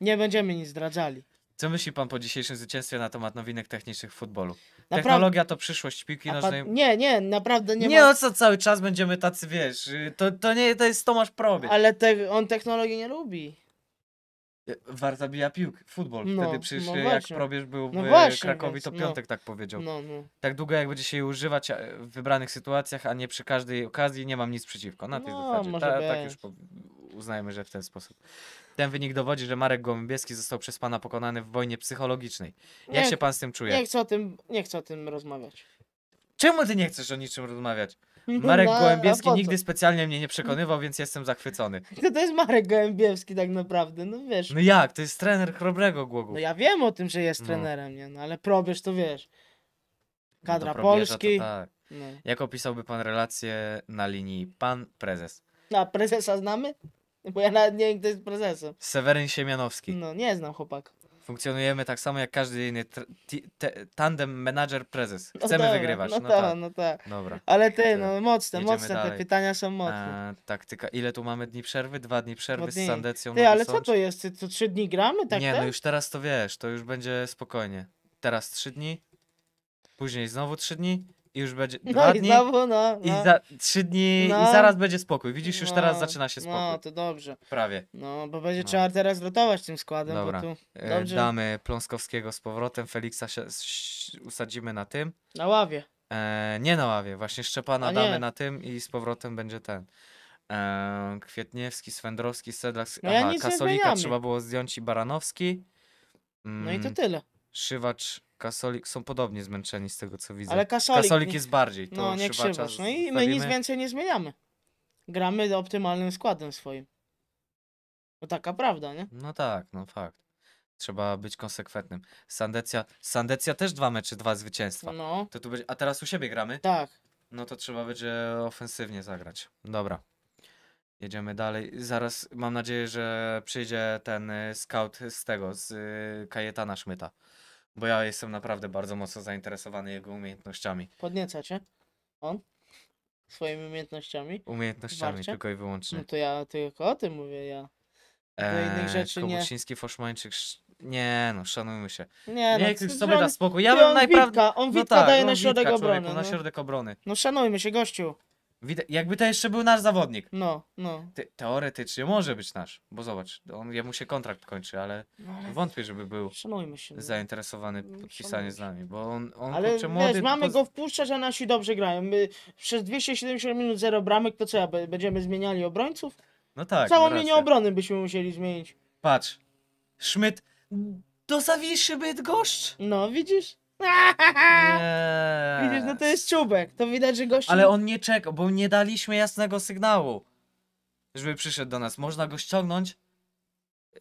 Nie będziemy nic zdradzali. Co myśli pan po dzisiejszym zwycięstwie na temat nowinek technicznych w futbolu? Naprawdę... Technologia to przyszłość piłki pan... nożnej. Nie, nie, naprawdę nie. Nie, ma... o no co cały czas będziemy tacy, wiesz. Y, to, to nie to jest Tomasz Probie. Ale te... on technologii nie lubi. Y, Warta bija piłkę, futbol. No, Wtedy no przecież no jak probierz był w no Krakowie, to Piątek tak powiedział. Tak długo jak będzie się jej używać w wybranych sytuacjach, a nie przy każdej okazji, nie mam nic przeciwko. Na tej zasadzie. Ta, tak już po uznajmy, że w ten sposób. Ten wynik dowodzi, że Marek Gołębieski został przez pana pokonany w wojnie psychologicznej. Jak Nie- się pan z tym czuje? Nie chcę o tym, nie chcę o tym rozmawiać. Czemu ty nie chcesz o niczym rozmawiać? No, Marek No, Gołębieski nigdy specjalnie mnie nie przekonywał, więc jestem zachwycony. To, to jest Marek Gołębieski tak naprawdę, no wiesz. No jak? To jest trener chrobrego Głogu. No ja wiem o tym, że jest No. trenerem, nie? No ale probierz to wiesz. No to Kadra to Polski. tak. No. Jak opisałby pan relację na linii pan prezes? A prezesa znamy? Bo ja nawet nie wiem, kto jest prezesem. Seweryn Siemianowski. No, nie znam chłopak. Funkcjonujemy tak samo jak każdy inny tandem menadżer-prezes. No Chcemy dobra, wygrywać. No, no tak, tak, no tak. Dobra. Ale ty, no mocne, mocne dalej. te pytania są mocne. Tak taktyka. Ile tu mamy dni przerwy? Dwa dni przerwy Dwa dni. z Sandecją. Ty, Nowy ale co to jest? Ty, co trzy dni gramy? Tak, Nie, tak? no już teraz to wiesz, to już będzie spokojnie. Teraz trzy dni, później znowu trzy dni, i już będzie no dwa dni i, znowu, no, i no. za trzy dni no. i zaraz będzie spokój. Widzisz, już teraz no. zaczyna się spokój. No, to dobrze. Prawie. No, bo będzie trzeba teraz rotować tym składem, Dobra. bo tu... E, dobrze. Damy Pląskowskiego z powrotem, Feliksa usadzimy na tym. Na ławie. E, nie na ławie, właśnie Szczepana damy na tym i z powrotem będzie ten. E, Kwietniewski, Swędrowski, Sedlak, no ja Kasolika trzeba było zdjąć i Baranowski. Mm, no i to mm, tyle. Szywacz Kasolik są podobnie zmęczeni z tego co widzę. Ale Kasolik, Kasolik jest bardziej. To no nie krzywacz. No i my nic więcej nie zmieniamy. Gramy do optymalnym składem swoim. No taka prawda, nie? No tak, no fakt. Trzeba być konsekwentnym. Sandecja, Sandecja też dwa mecze, dwa zwycięstwa. No. To tu będzie, a teraz u siebie gramy? Tak. No to trzeba będzie ofensywnie zagrać. Dobra. Jedziemy dalej. Zaraz mam nadzieję, że przyjdzie ten y, scout z tego, z y, Kajetana Szmyta bo ja jestem naprawdę bardzo mocno zainteresowany jego umiejętnościami. Podnieca cię? On? Swoimi umiejętnościami? Umiejętnościami Warcie? tylko i wyłącznie. No to ja tylko o tym mówię, ja. Do eee, innych rzeczy nie. Kobuciński, Foszmańczyk, sz... nie no, szanujmy się. Nie, no, Niech no, sobie on, da spokój. Ja bym najprawdopodobniej... On Witka no tak, daje na środek Witka, obrony. Człowieku, no. Na środek obrony. No szanujmy się, gościu. Wida jakby to jeszcze był nasz zawodnik. No, no. Te teoretycznie może być nasz, bo zobacz, on, jemu się kontrakt kończy, ale, no, ale... wątpię, żeby był się, no. zainteresowany no, podpisaniem z nami, bo on, on ale, kurczę, młody... Wiesz, mamy go wpuszczać, a nasi dobrze grają. My przez 270 minut zero bramek, to co, ja, będziemy zmieniali obrońców? No tak. Całą no linię obrony byśmy musieli zmienić. Patrz, Szmyt do Zawiszy Bydgoszcz. No, widzisz? Nie. Widzisz, no to jest czubek. To widać, że gościu... Ale on nie czeka, bo nie daliśmy jasnego sygnału, żeby przyszedł do nas. Można go ściągnąć e,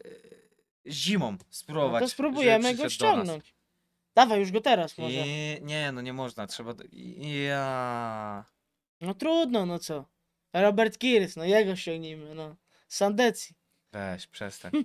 zimą, spróbować. No to spróbujemy go ściągnąć. Dawaj już go teraz może. I... Nie, no nie można, trzeba... Ja... No trudno, no co. Robert Kirs, no jego ściągnijmy, no. Sandecji. Weź, przestań.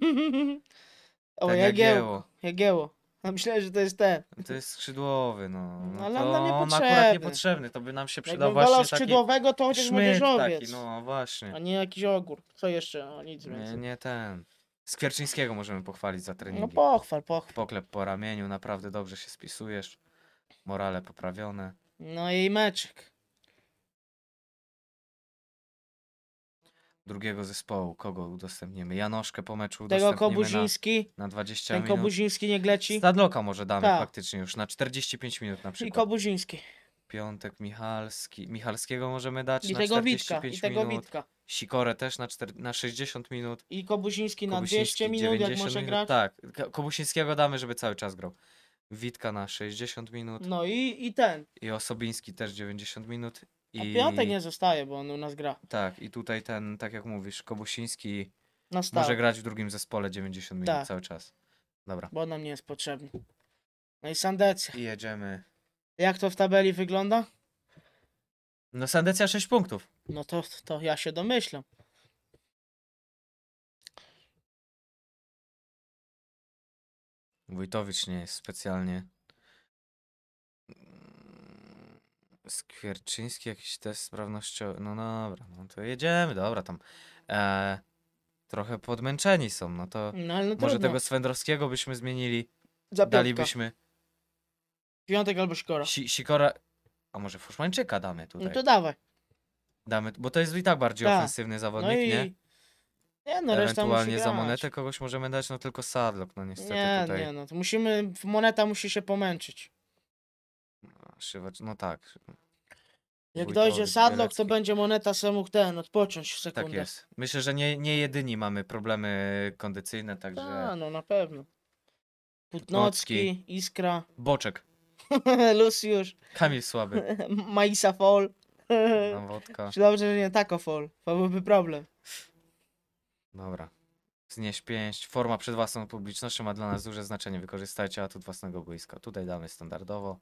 o, tak Jagiełło. Jagiełło. A myślałem, że to jest ten. No to jest skrzydłowy, no. No, no ale on to on niepotrzebny. akurat niepotrzebny, to by nam się przydał Jakbym wolał właśnie taki skrzydłowego, to chociaż szmyt młodzieżowiec. taki, no właśnie. a nie jakiś ogór. Co jeszcze? No, nic Nie, więcej. nie ten. Skwierczyńskiego możemy pochwalić za treningi. No pochwal, pochwal. Poklep po ramieniu, naprawdę dobrze się spisujesz. Morale poprawione. No i meczek. drugiego zespołu. Kogo udostępnimy? Janoszkę po meczu Tego Kobuziński. Na, na 20 Ten minut. Kobuziński nie gleci. Stadloka może damy Tak. faktycznie już na 45 minut na przykład? I Kobuziński. Piątek Michalski. Michalskiego możemy dać I na tego Witka. I tego minut. Witka. Sikorę też na, 4, na 60 minut. I Kobuziński na 200 minut, jak może minut. grać. Tak, Kobuzińskiego damy, żeby cały czas grał. Witka na 60 minut No i, i ten. i Osobiński też 90 minut i... A Piątek nie zostaje, bo on u nas gra. Tak, i tutaj ten, tak jak mówisz, Kobusiński no może grać w drugim zespole 90 minut tak. cały czas. Dobra. Bo nam nie jest potrzebny. No i Sandecja. I jedziemy. Jak to w tabeli wygląda? No Sandecja 6 punktów. No to, to ja się domyślam. Wójtowicz nie jest specjalnie Skwierczyński jakiś test sprawnościowy. No dobra, no to jedziemy, dobra, tam. E, trochę podmęczeni są, no to no, no może tego Swędrowskiego byśmy zmienili. Za Dalibyśmy. Piątek albo Sikora. Si sikora. A może Fuszmańczyka damy tutaj? No to dawaj. Damy, bo to jest i tak bardziej Ta. ofensywny no zawodnik, no i... nie? Nie, no reszta Ewentualnie za monetę kogoś możemy dać, no tylko Sadlock, no niestety nie, tutaj. Nie, no to musimy, moneta musi się pomęczyć no tak. Jak dojdzie Sadlock, to będzie moneta se ten odpocząć w tak sekundę. Tak jest. Myślę, że nie, nie jedyni mamy problemy kondycyjne, A, no na pewno. Putnocki, Iskra, Boczek, Luciusz, Kamil słaby, Maisa Fall. nawodka wodka. Czy dobrze, że nie Taco Fall, bo byłby problem. Dobra. Znieść pięść. Forma przed własną publicznością ma dla nas duże znaczenie. Wykorzystajcie atut własnego boiska. Tutaj damy standardowo.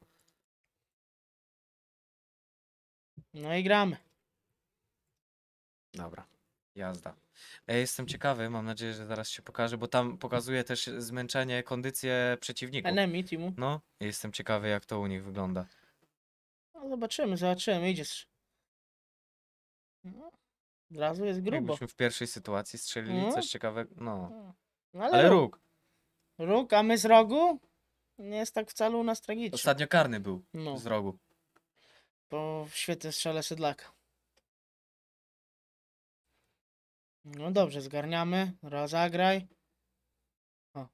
No i gramy. Dobra, jazda. Ja jestem ciekawy, mam nadzieję, że zaraz się pokaże, bo tam pokazuje też zmęczenie, kondycję przeciwników. Enemy teamu. No, jestem ciekawy, jak to u nich wygląda. No, zobaczymy, zobaczymy, idziesz. No, od razu jest grubo. Jakbyśmy w pierwszej sytuacji strzelili no. coś ciekawego, no. no, no ale, ale róg. róg. Róg, a my z rogu? Nie jest tak wcale u nas tragicznie. Ostatnio karny był no. z rogu. Po świetnym strzale Szydlaka. No dobrze, zgarniamy. Rozagraj. O, okej.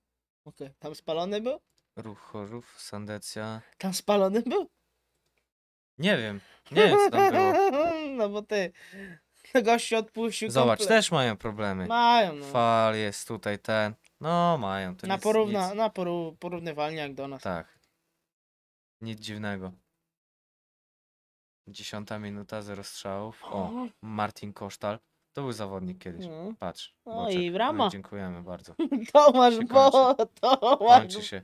Okay. Tam spalony był? Ruch chorów, sandecja. Tam spalony był? Nie wiem. Nie wiem, co tam było. No bo ty... Gości odpuścił Zobacz, też mają problemy. Mają, no. Fal jest tutaj ten. No, mają. To na nic, porówna, nic. na poru, porównywalnie jak do nas. Tak. Nic dziwnego. Dziesiąta minuta, zero strzałów. O, Martin Kosztal. To był zawodnik kiedyś. No. Patrz. No boczek. i brama. No, dziękujemy bardzo. Tomasz Bo, Tomasz. Kończy się.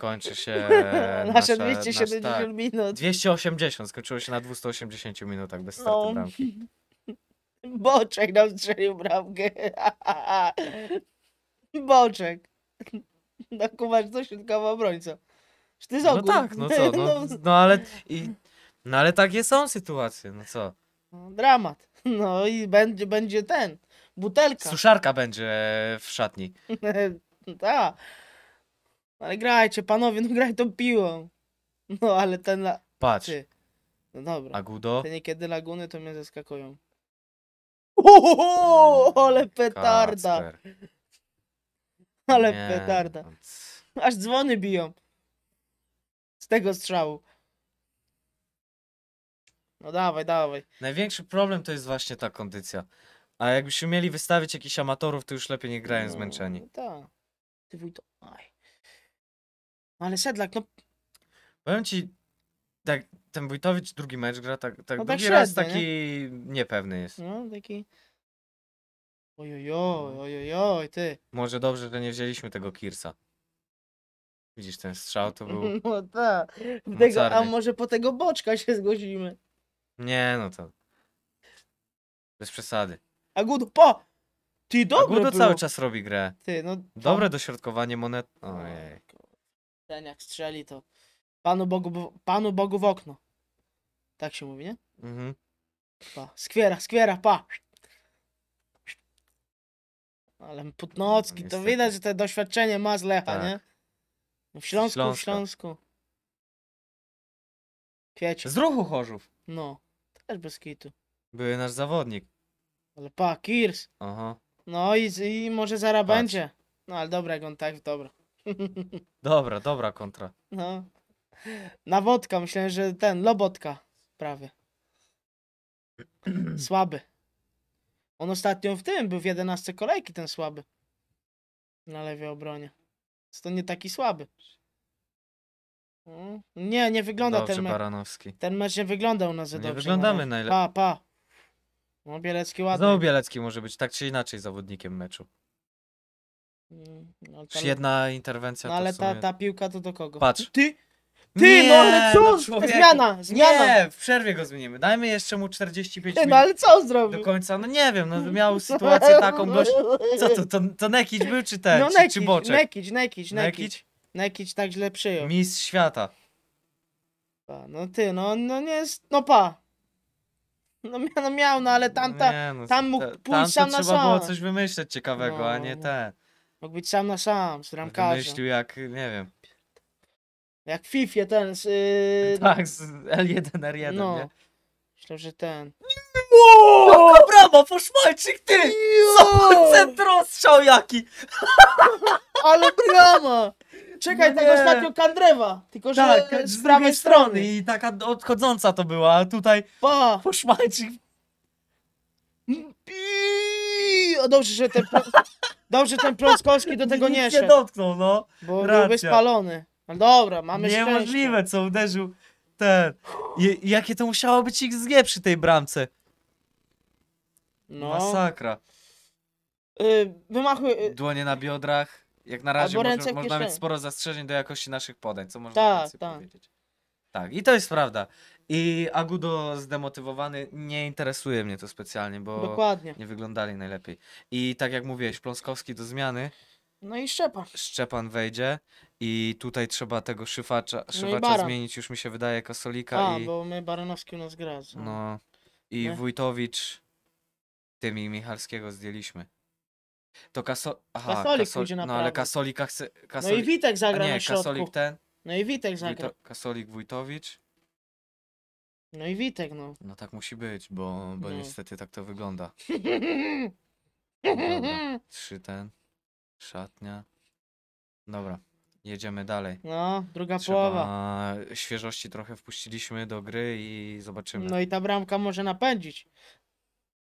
Kończy się nasze 270 nasz, tak, minut. 280, skończyło się na 280 minutach bez straty no. bramki. Boczek nam strzelił bramkę. Boczek. No kumasz, co się obrońca. Ty no tak, no co, no, no. no ale i no ale takie są sytuacje, no co? No, dramat. No i będzie, będzie ten. Butelka. Suszarka będzie w szatni. tak. Ale grajcie, panowie, no graj tą piłą. No ale ten. La... Patrz. Ty. No dobra. Agudo. Te niekiedy laguny to mnie zaskakują. Ohoho, ale petarda. Kacper. Ale Nie. petarda. No Aż dzwony biją. Z tego strzału. No dawaj, dawaj. Największy problem to jest właśnie ta kondycja. A jakbyśmy mieli wystawić jakichś amatorów, to już lepiej nie grają no, zmęczeni. No tak. Ty wójto. Aj. Ale Sedlak, no Powiem ci, tak, ten Wójtowicz drugi mecz gra, tak, tak No tak drugi raz taki niepewny jest. No, taki. Ojojoj, ojojoj, ty. Może dobrze, że nie wzięliśmy tego Kirsa. Widzisz, ten strzał to był... No tak. a może po tego boczka się zgodzimy. Nie, no to. Bez przesady. A good, po! Ty dobre Agudo cały czas robi grę. Ty, no. Dobre dośrodkowanie monet. Ojej. Ten jak strzeli to. Panu Bogu, Panu Bogu w okno. Tak się mówi, nie? Mhm. Pa. Skwiera, skwiera, pa! Ale Putnocki, to widać, że to doświadczenie ma z Lecha, Tak. nie? No, w Śląsku, w Śląsku. Kwiecie. Z ruchu Chorzów. No. Też bez kitu. Były nasz zawodnik. Ale pa, Kirs. Aha. No i, i może zara Patrz. będzie. No ale dobra, jak on tak, dobra. Dobra, dobra kontra. No. Na wodka, myślałem, że ten, lobotka. Prawie. Słaby. On ostatnio w tym był w 11 kolejki ten słaby. Na lewej obronie. to nie taki słaby. Mm. Nie, nie wygląda Dobrze, ten mecz. Baranowski. Ten mecz nie wyglądał na za no Nie wyglądamy najlepiej. Pa, pa. No Bielecki ładny. Znowu Bielecki może być tak czy inaczej zawodnikiem meczu. Mm, no, Już jedna interwencja no ale ta, sumie... ta piłka to do kogo? Patrz. Ty! Ty, Nie, no ale co? no, zmiana, zmiana. Nie, w przerwie go zmienimy. Dajmy jeszcze mu 45 no, minut no ale co zrobił? do końca. No nie wiem, no miał sytuację taką gość. Co to, to, to Nekić był czy ten, No czy, Nekić, czy Boczek? Nekić, Nekić, Nekić. Nekić? Nekic tak źle przyjął. Mistrz świata. Pa, no ty, no, no nie jest, no pa. No, no miał, no ale tamta, nie, no, tam mógł te, pójść sam na sam. trzeba było coś wymyśleć ciekawego, no, a nie no. ten. Mógł być sam na sam, z ramkarzem. Wymyślił jak, nie wiem. Jak w FIFA ten z... Yy, no. tak, z L1, R1, no. nie? Myślę, że ten. No, brawo, poszmalczyk ty! Co? Centrostrzał jaki! Ale brama! Czekaj, tego no tak ostatnio Kandrewa, tylko tak, że z, z prawej strony. strony. I taka odchodząca to była, a tutaj pa. poszmacik. O, dobrze, że ten, dobrze, ten Pląskowski do tego nie szedł. nie dotknął, no. Bo Racja. byłby spalony. No dobra, mamy szczęście. Niemożliwe, co uderzył ten. Je, jakie to musiało być XG przy tej bramce. No. Masakra. Yy, Dłonie na biodrach jak na razie może, można mieć sporo zastrzeżeń do jakości naszych podań, co można Tak, więcej tak. powiedzieć. Tak, i to jest prawda. I Agudo zdemotywowany nie interesuje mnie to specjalnie, bo Dokładnie. nie wyglądali najlepiej. I tak jak mówiłeś, Pląskowski do zmiany, No i Szczepan. Szczepan wejdzie i tutaj trzeba tego szyfacza, no zmienić, już mi się wydaje, Kasolika A, i... bo my Baranowski u nas gra. No. I Nie? Wójtowicz, tymi Michalskiego zdjęliśmy. To Kaso... Aha, Kasolik Kasol... pójdzie na No ale Kasolik... No i Witek zagra nie, na środku. Kasolik ten? No i Witek zagra. Wójto... Kasolik Wójtowicz? No i Witek, no. No tak musi być, bo, bo No. niestety tak to wygląda. Dobra. Trzy ten. Szatnia. Dobra, jedziemy dalej. No, druga połowa. Świeżości trochę wpuściliśmy do gry i zobaczymy. No i ta bramka może napędzić.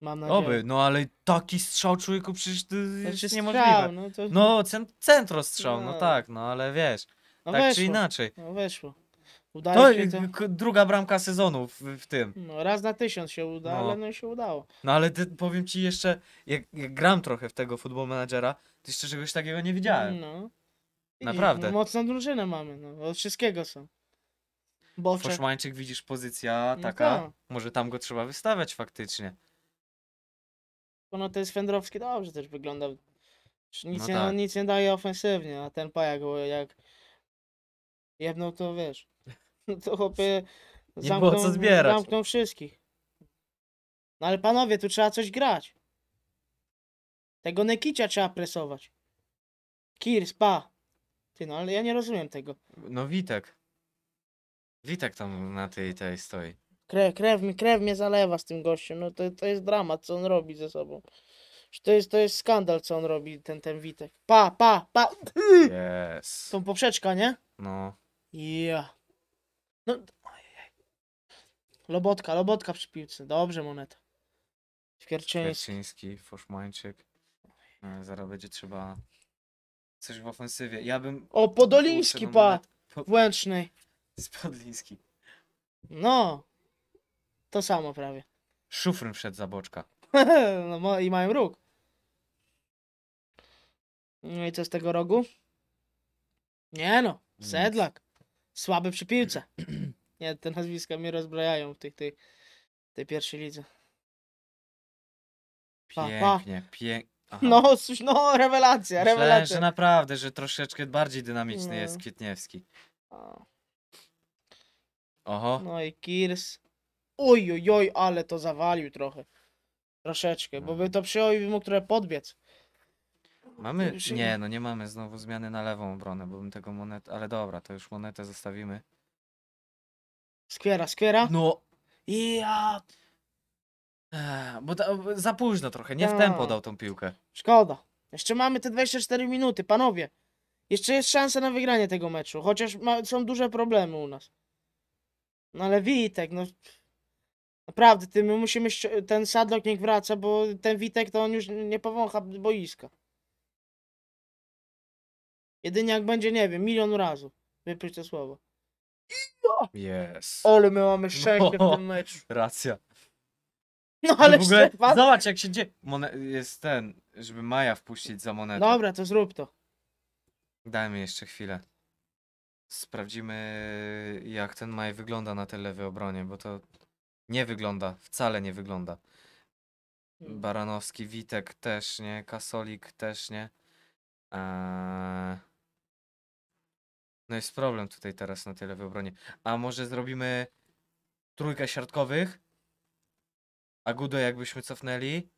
Mam nadzieję. Oby, no ale taki strzał człowieku przecież to Znaczy jest niemożliwe. Strzał, no to... No, cent centro strzał, no No. tak, no ale wiesz, no tak czy inaczej. No weszło. Udaje To się to. druga bramka sezonu w, w tym. No, raz na tysiąc się uda, No. ale no się udało. No ale ty, powiem ci jeszcze, jak, jak gram trochę w tego football managera, to jeszcze czegoś takiego nie widziałem. No. Naprawdę. No, mocną drużynę mamy, no. Od wszystkiego są. Bowczak. Foszmańczyk widzisz pozycja No taka, tak. może tam go trzeba wystawiać faktycznie no ten Swędrowski dobrze też wygląda. Nic, No nie, tak. nic nie daje ofensywnie, a ten pajak, bo jak jedną to wiesz, no to chłopie zamknął wszystkich. No ale panowie, tu trzeba coś grać. Tego Nekicia trzeba presować. Kirs, pa. Ty, no ale ja nie rozumiem tego. No Witek. Witek tam na tej, tej stoi. Krew, krew, krew mnie zalewa z tym gościem. No to, to jest dramat, co on robi ze sobą. To jest, to jest skandal, co on robi, ten, ten Witek. Pa, pa, pa. Yes. Tą poprzeczka, nie? No. Ja. No. Lobotka, Lobotka przy piłce. Dobrze, Moneta. Świerczyński. Świerczyński, Foszmańczyk. E, zaraz będzie trzeba coś w ofensywie. Ja bym... O, Podoliński, pa. Monet- Po... W Spodliński. No. To samo prawie. Szufrym wszedł za boczka. no ma- i mają róg. No i co z tego rogu? Nie no, Sedlak. Słaby przy piłce. Nie, te nazwiska mnie rozbrajają w tych, tych, tej pierwszej lidze. Pa, Pięknie, pięknie. No, cóż, no, rewelacja, Myślałem, rewelacja. że naprawdę, że troszeczkę bardziej dynamiczny jest Kwietniewski. Oho, No i Kirs. Oj, oj, oj, ale to zawalił trochę. Troszeczkę, bo no. by to przyjął mógł trochę podbiec. Mamy. Nie, no nie mamy znowu zmiany na lewą obronę, bo bym tego monet. Ale dobra, to już monetę zostawimy. Skwiera, skwiera. No! I ja. Bo za późno trochę, nie w tempo dał tą piłkę. Szkoda. Jeszcze mamy te 24 minuty, panowie. Jeszcze jest szansa na wygranie tego meczu, chociaż ma, są duże problemy u nas. No ale Witek, no Naprawdę, ty, my musimy, ten Sadlok niech wraca, bo ten Witek to on już nie powącha boiska. Jedynie jak będzie, nie wiem, milion razy. Wypróć to słowo. Yes. Ole, my mamy szczęście w no, tym meczu. Racja. No ale w ogóle, Szczepan... Zobacz jak się dzieje. Jest ten, żeby Maja wpuścić za monetę. Dobra, to zrób to. Dajmy jeszcze chwilę. Sprawdzimy jak ten Maj wygląda na tej lewej obronie, bo to nie wygląda, wcale nie wygląda. Hmm. Baranowski, Witek też nie, Kasolik też nie. Eee... No jest problem tutaj teraz na tyle w obronie. A może zrobimy trójkę siatkowych? Agudo jakbyśmy cofnęli?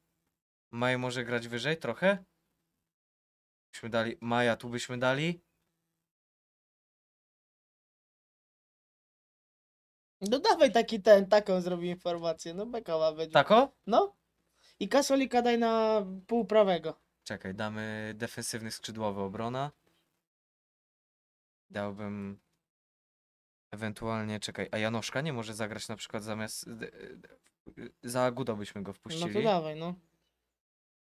Maj może grać wyżej trochę? Byśmy dali... Maja tu byśmy dali? No dawaj taki ten, taką zrobi informację, no bekowa będzie. Tako? No. I Kasolika daj na pół prawego. Czekaj, damy defensywny skrzydłowy obrona. Dałbym ewentualnie, czekaj, a Janoszka nie może zagrać na przykład zamiast... Za Guda byśmy go No wpuścili. to dawaj, no.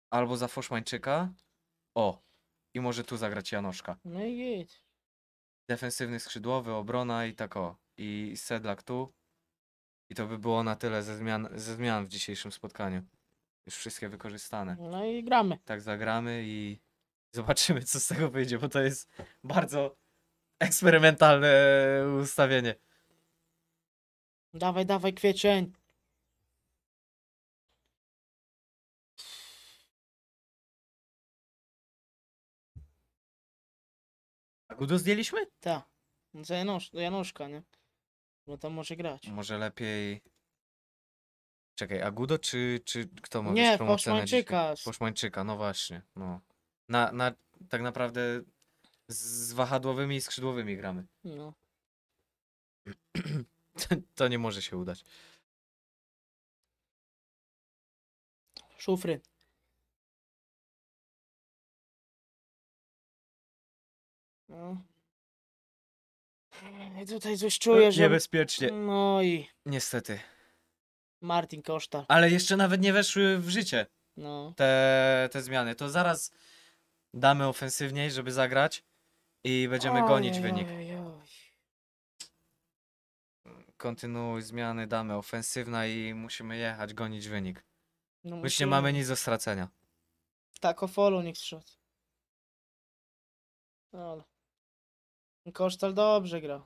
Albo za Foszmańczyka. O. I może tu zagrać Janoszka. No i idź. Defensywny skrzydłowy, obrona i tak o i Sedlak tu. I to by było na tyle ze zmian, ze zmian w dzisiejszym spotkaniu. Już wszystkie wykorzystane. No i gramy. Tak zagramy i zobaczymy, co z tego wyjdzie, bo to jest bardzo eksperymentalne ustawienie. Dawaj, dawaj, kwiecień. A go zdjęliśmy? Tak. Za Janusz, Januszka, nie? No tam może grać. Może lepiej... Czekaj, Agudo czy, czy kto ma Nie, być promocenę dzisiaj? Poszmańczyka. Poszmańczyka, no właśnie. No. Na, na, tak naprawdę z wahadłowymi i skrzydłowymi gramy. No. to nie może się udać. Szufry. No tutaj coś no, czuję, że... Niebezpiecznie. No i... Niestety. Martin Koszta. Ale jeszcze nawet nie weszły w życie no. te, te zmiany. To zaraz damy ofensywniej, żeby zagrać i będziemy oj, gonić oj, wynik. Oj, Kontynuuj zmiany, damy ofensywna i musimy jechać, gonić wynik. No, Myś musimy... nie mamy nic do stracenia. Tak, o folu nikt wszedł. No ale... Kosztal dobrze gra.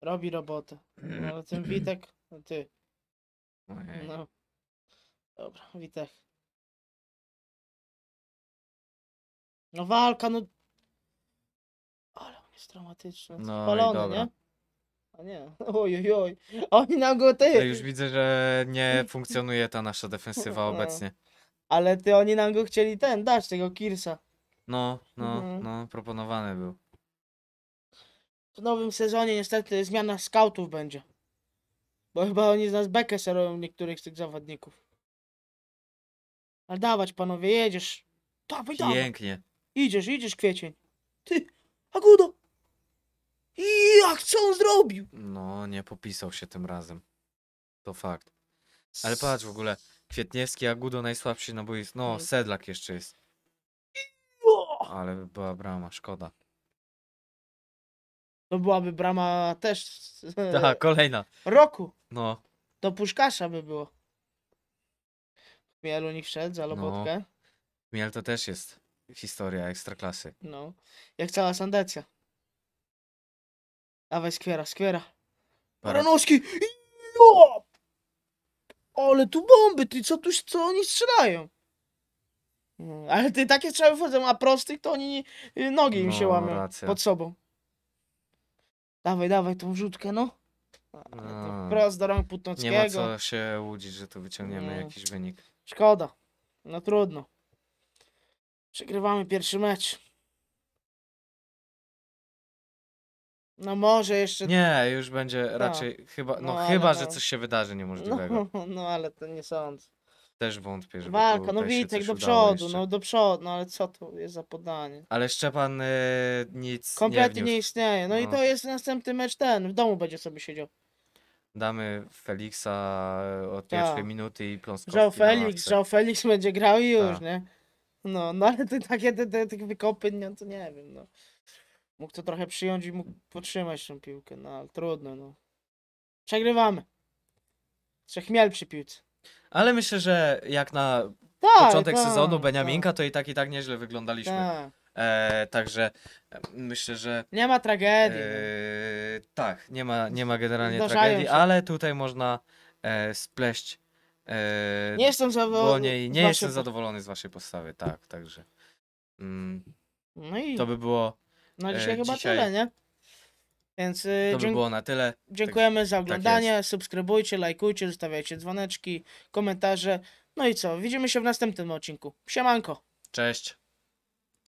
Robi robotę. No, ale ten Witek, no ty. No. Dobra, Witek. No walka, no. Ale on jest traumatyczne, No Spalony, dobra. nie? A nie. Oj, oj, oj. Oni na go Ja już widzę, że nie funkcjonuje ta nasza defensywa No. obecnie. Ale ty oni nam go chcieli ten dać, tego Kirsa. No, no, Mhm. no, proponowany był. W nowym sezonie niestety zmiana scoutów będzie. Bo chyba oni z nas bekę serują niektórych z tych zawodników. Ale dawać panowie, jedziesz. Dawaj, dawaj. Pięknie. Idziesz, idziesz, kwiecień. Ty, Agudo! I jak co on zrobił? No, nie popisał się tym razem. To fakt. Ale patrz w ogóle, Kwietniewski, Agudo najsłabszy na boisku. No, mhm. Sedlak jeszcze jest ale by była brama, szkoda. To byłaby brama też z- e, tak, kolejna. roku. No, Do Puszkasza by było. Mielu nie wszedł za no. Lobotkę. Miel to też jest historia ekstraklasy. No. Jak cała sandacja. Dawaj, skwiera, skwiera. Para... Baranowski! Jo! Ale tu bomby, ty co tu, co oni strzelają? Mm, ale ty takie strzały wchodzą, a prostych to oni y, nogi im No, się no, łamią racja. pod sobą. Dawaj, dawaj tą wrzutkę, no. Ale to No. do rąk Nie ma co się łudzić, że tu wyciągniemy Nie. jakiś wynik. Szkoda. No trudno. Przegrywamy pierwszy mecz. No może jeszcze. Nie, już będzie no. raczej chyba, no, No, ale chyba, że no. coś się wydarzy niemożliwego. no, no ale to nie sądzę. Też wątpię, że Walka, no tutaj Witek, do przodu, jeszcze. no do przodu, no ale co to jest za podanie? Ale Szczepan y, nic Kompletnie nie, nie istnieje. No, i no. to jest następny mecz ten, w domu będzie sobie siedział. Damy Feliksa e, od pierwszej tak. minuty i Pląskowski Żał Felix, Żał Felix będzie grał i już, tak. nie? No, no ale ty takie te, te, tych wykopy, no to nie wiem, no. Mógł to trochę przyjąć i mógł potrzymać tę piłkę, no ale trudno, no. Przegrywamy. Trzech miel przy piłce. Ale myślę, że jak na tak, początek tak, sezonu tak. Beniaminka, to i tak i tak nieźle wyglądaliśmy. Tak. E, także e, myślę, że. Nie ma tragedii. No. E, tak, nie ma, nie ma generalnie Zdarzają tragedii, się. ale tutaj można e, spleść. E, nie jestem zadowolony. Nie, nie jestem zadowolony z waszej postawy, tak, także. Mm, no i. To by było. No dzisiaj chyba dzisiaj... tyle, nie? Więc y, to by było na tyle. Dziękujemy tak, za oglądanie. Tak subskrybujcie, lajkujcie, zostawiajcie dzwoneczki, komentarze. No i co? Widzimy się w następnym odcinku. Siemanko. Cześć.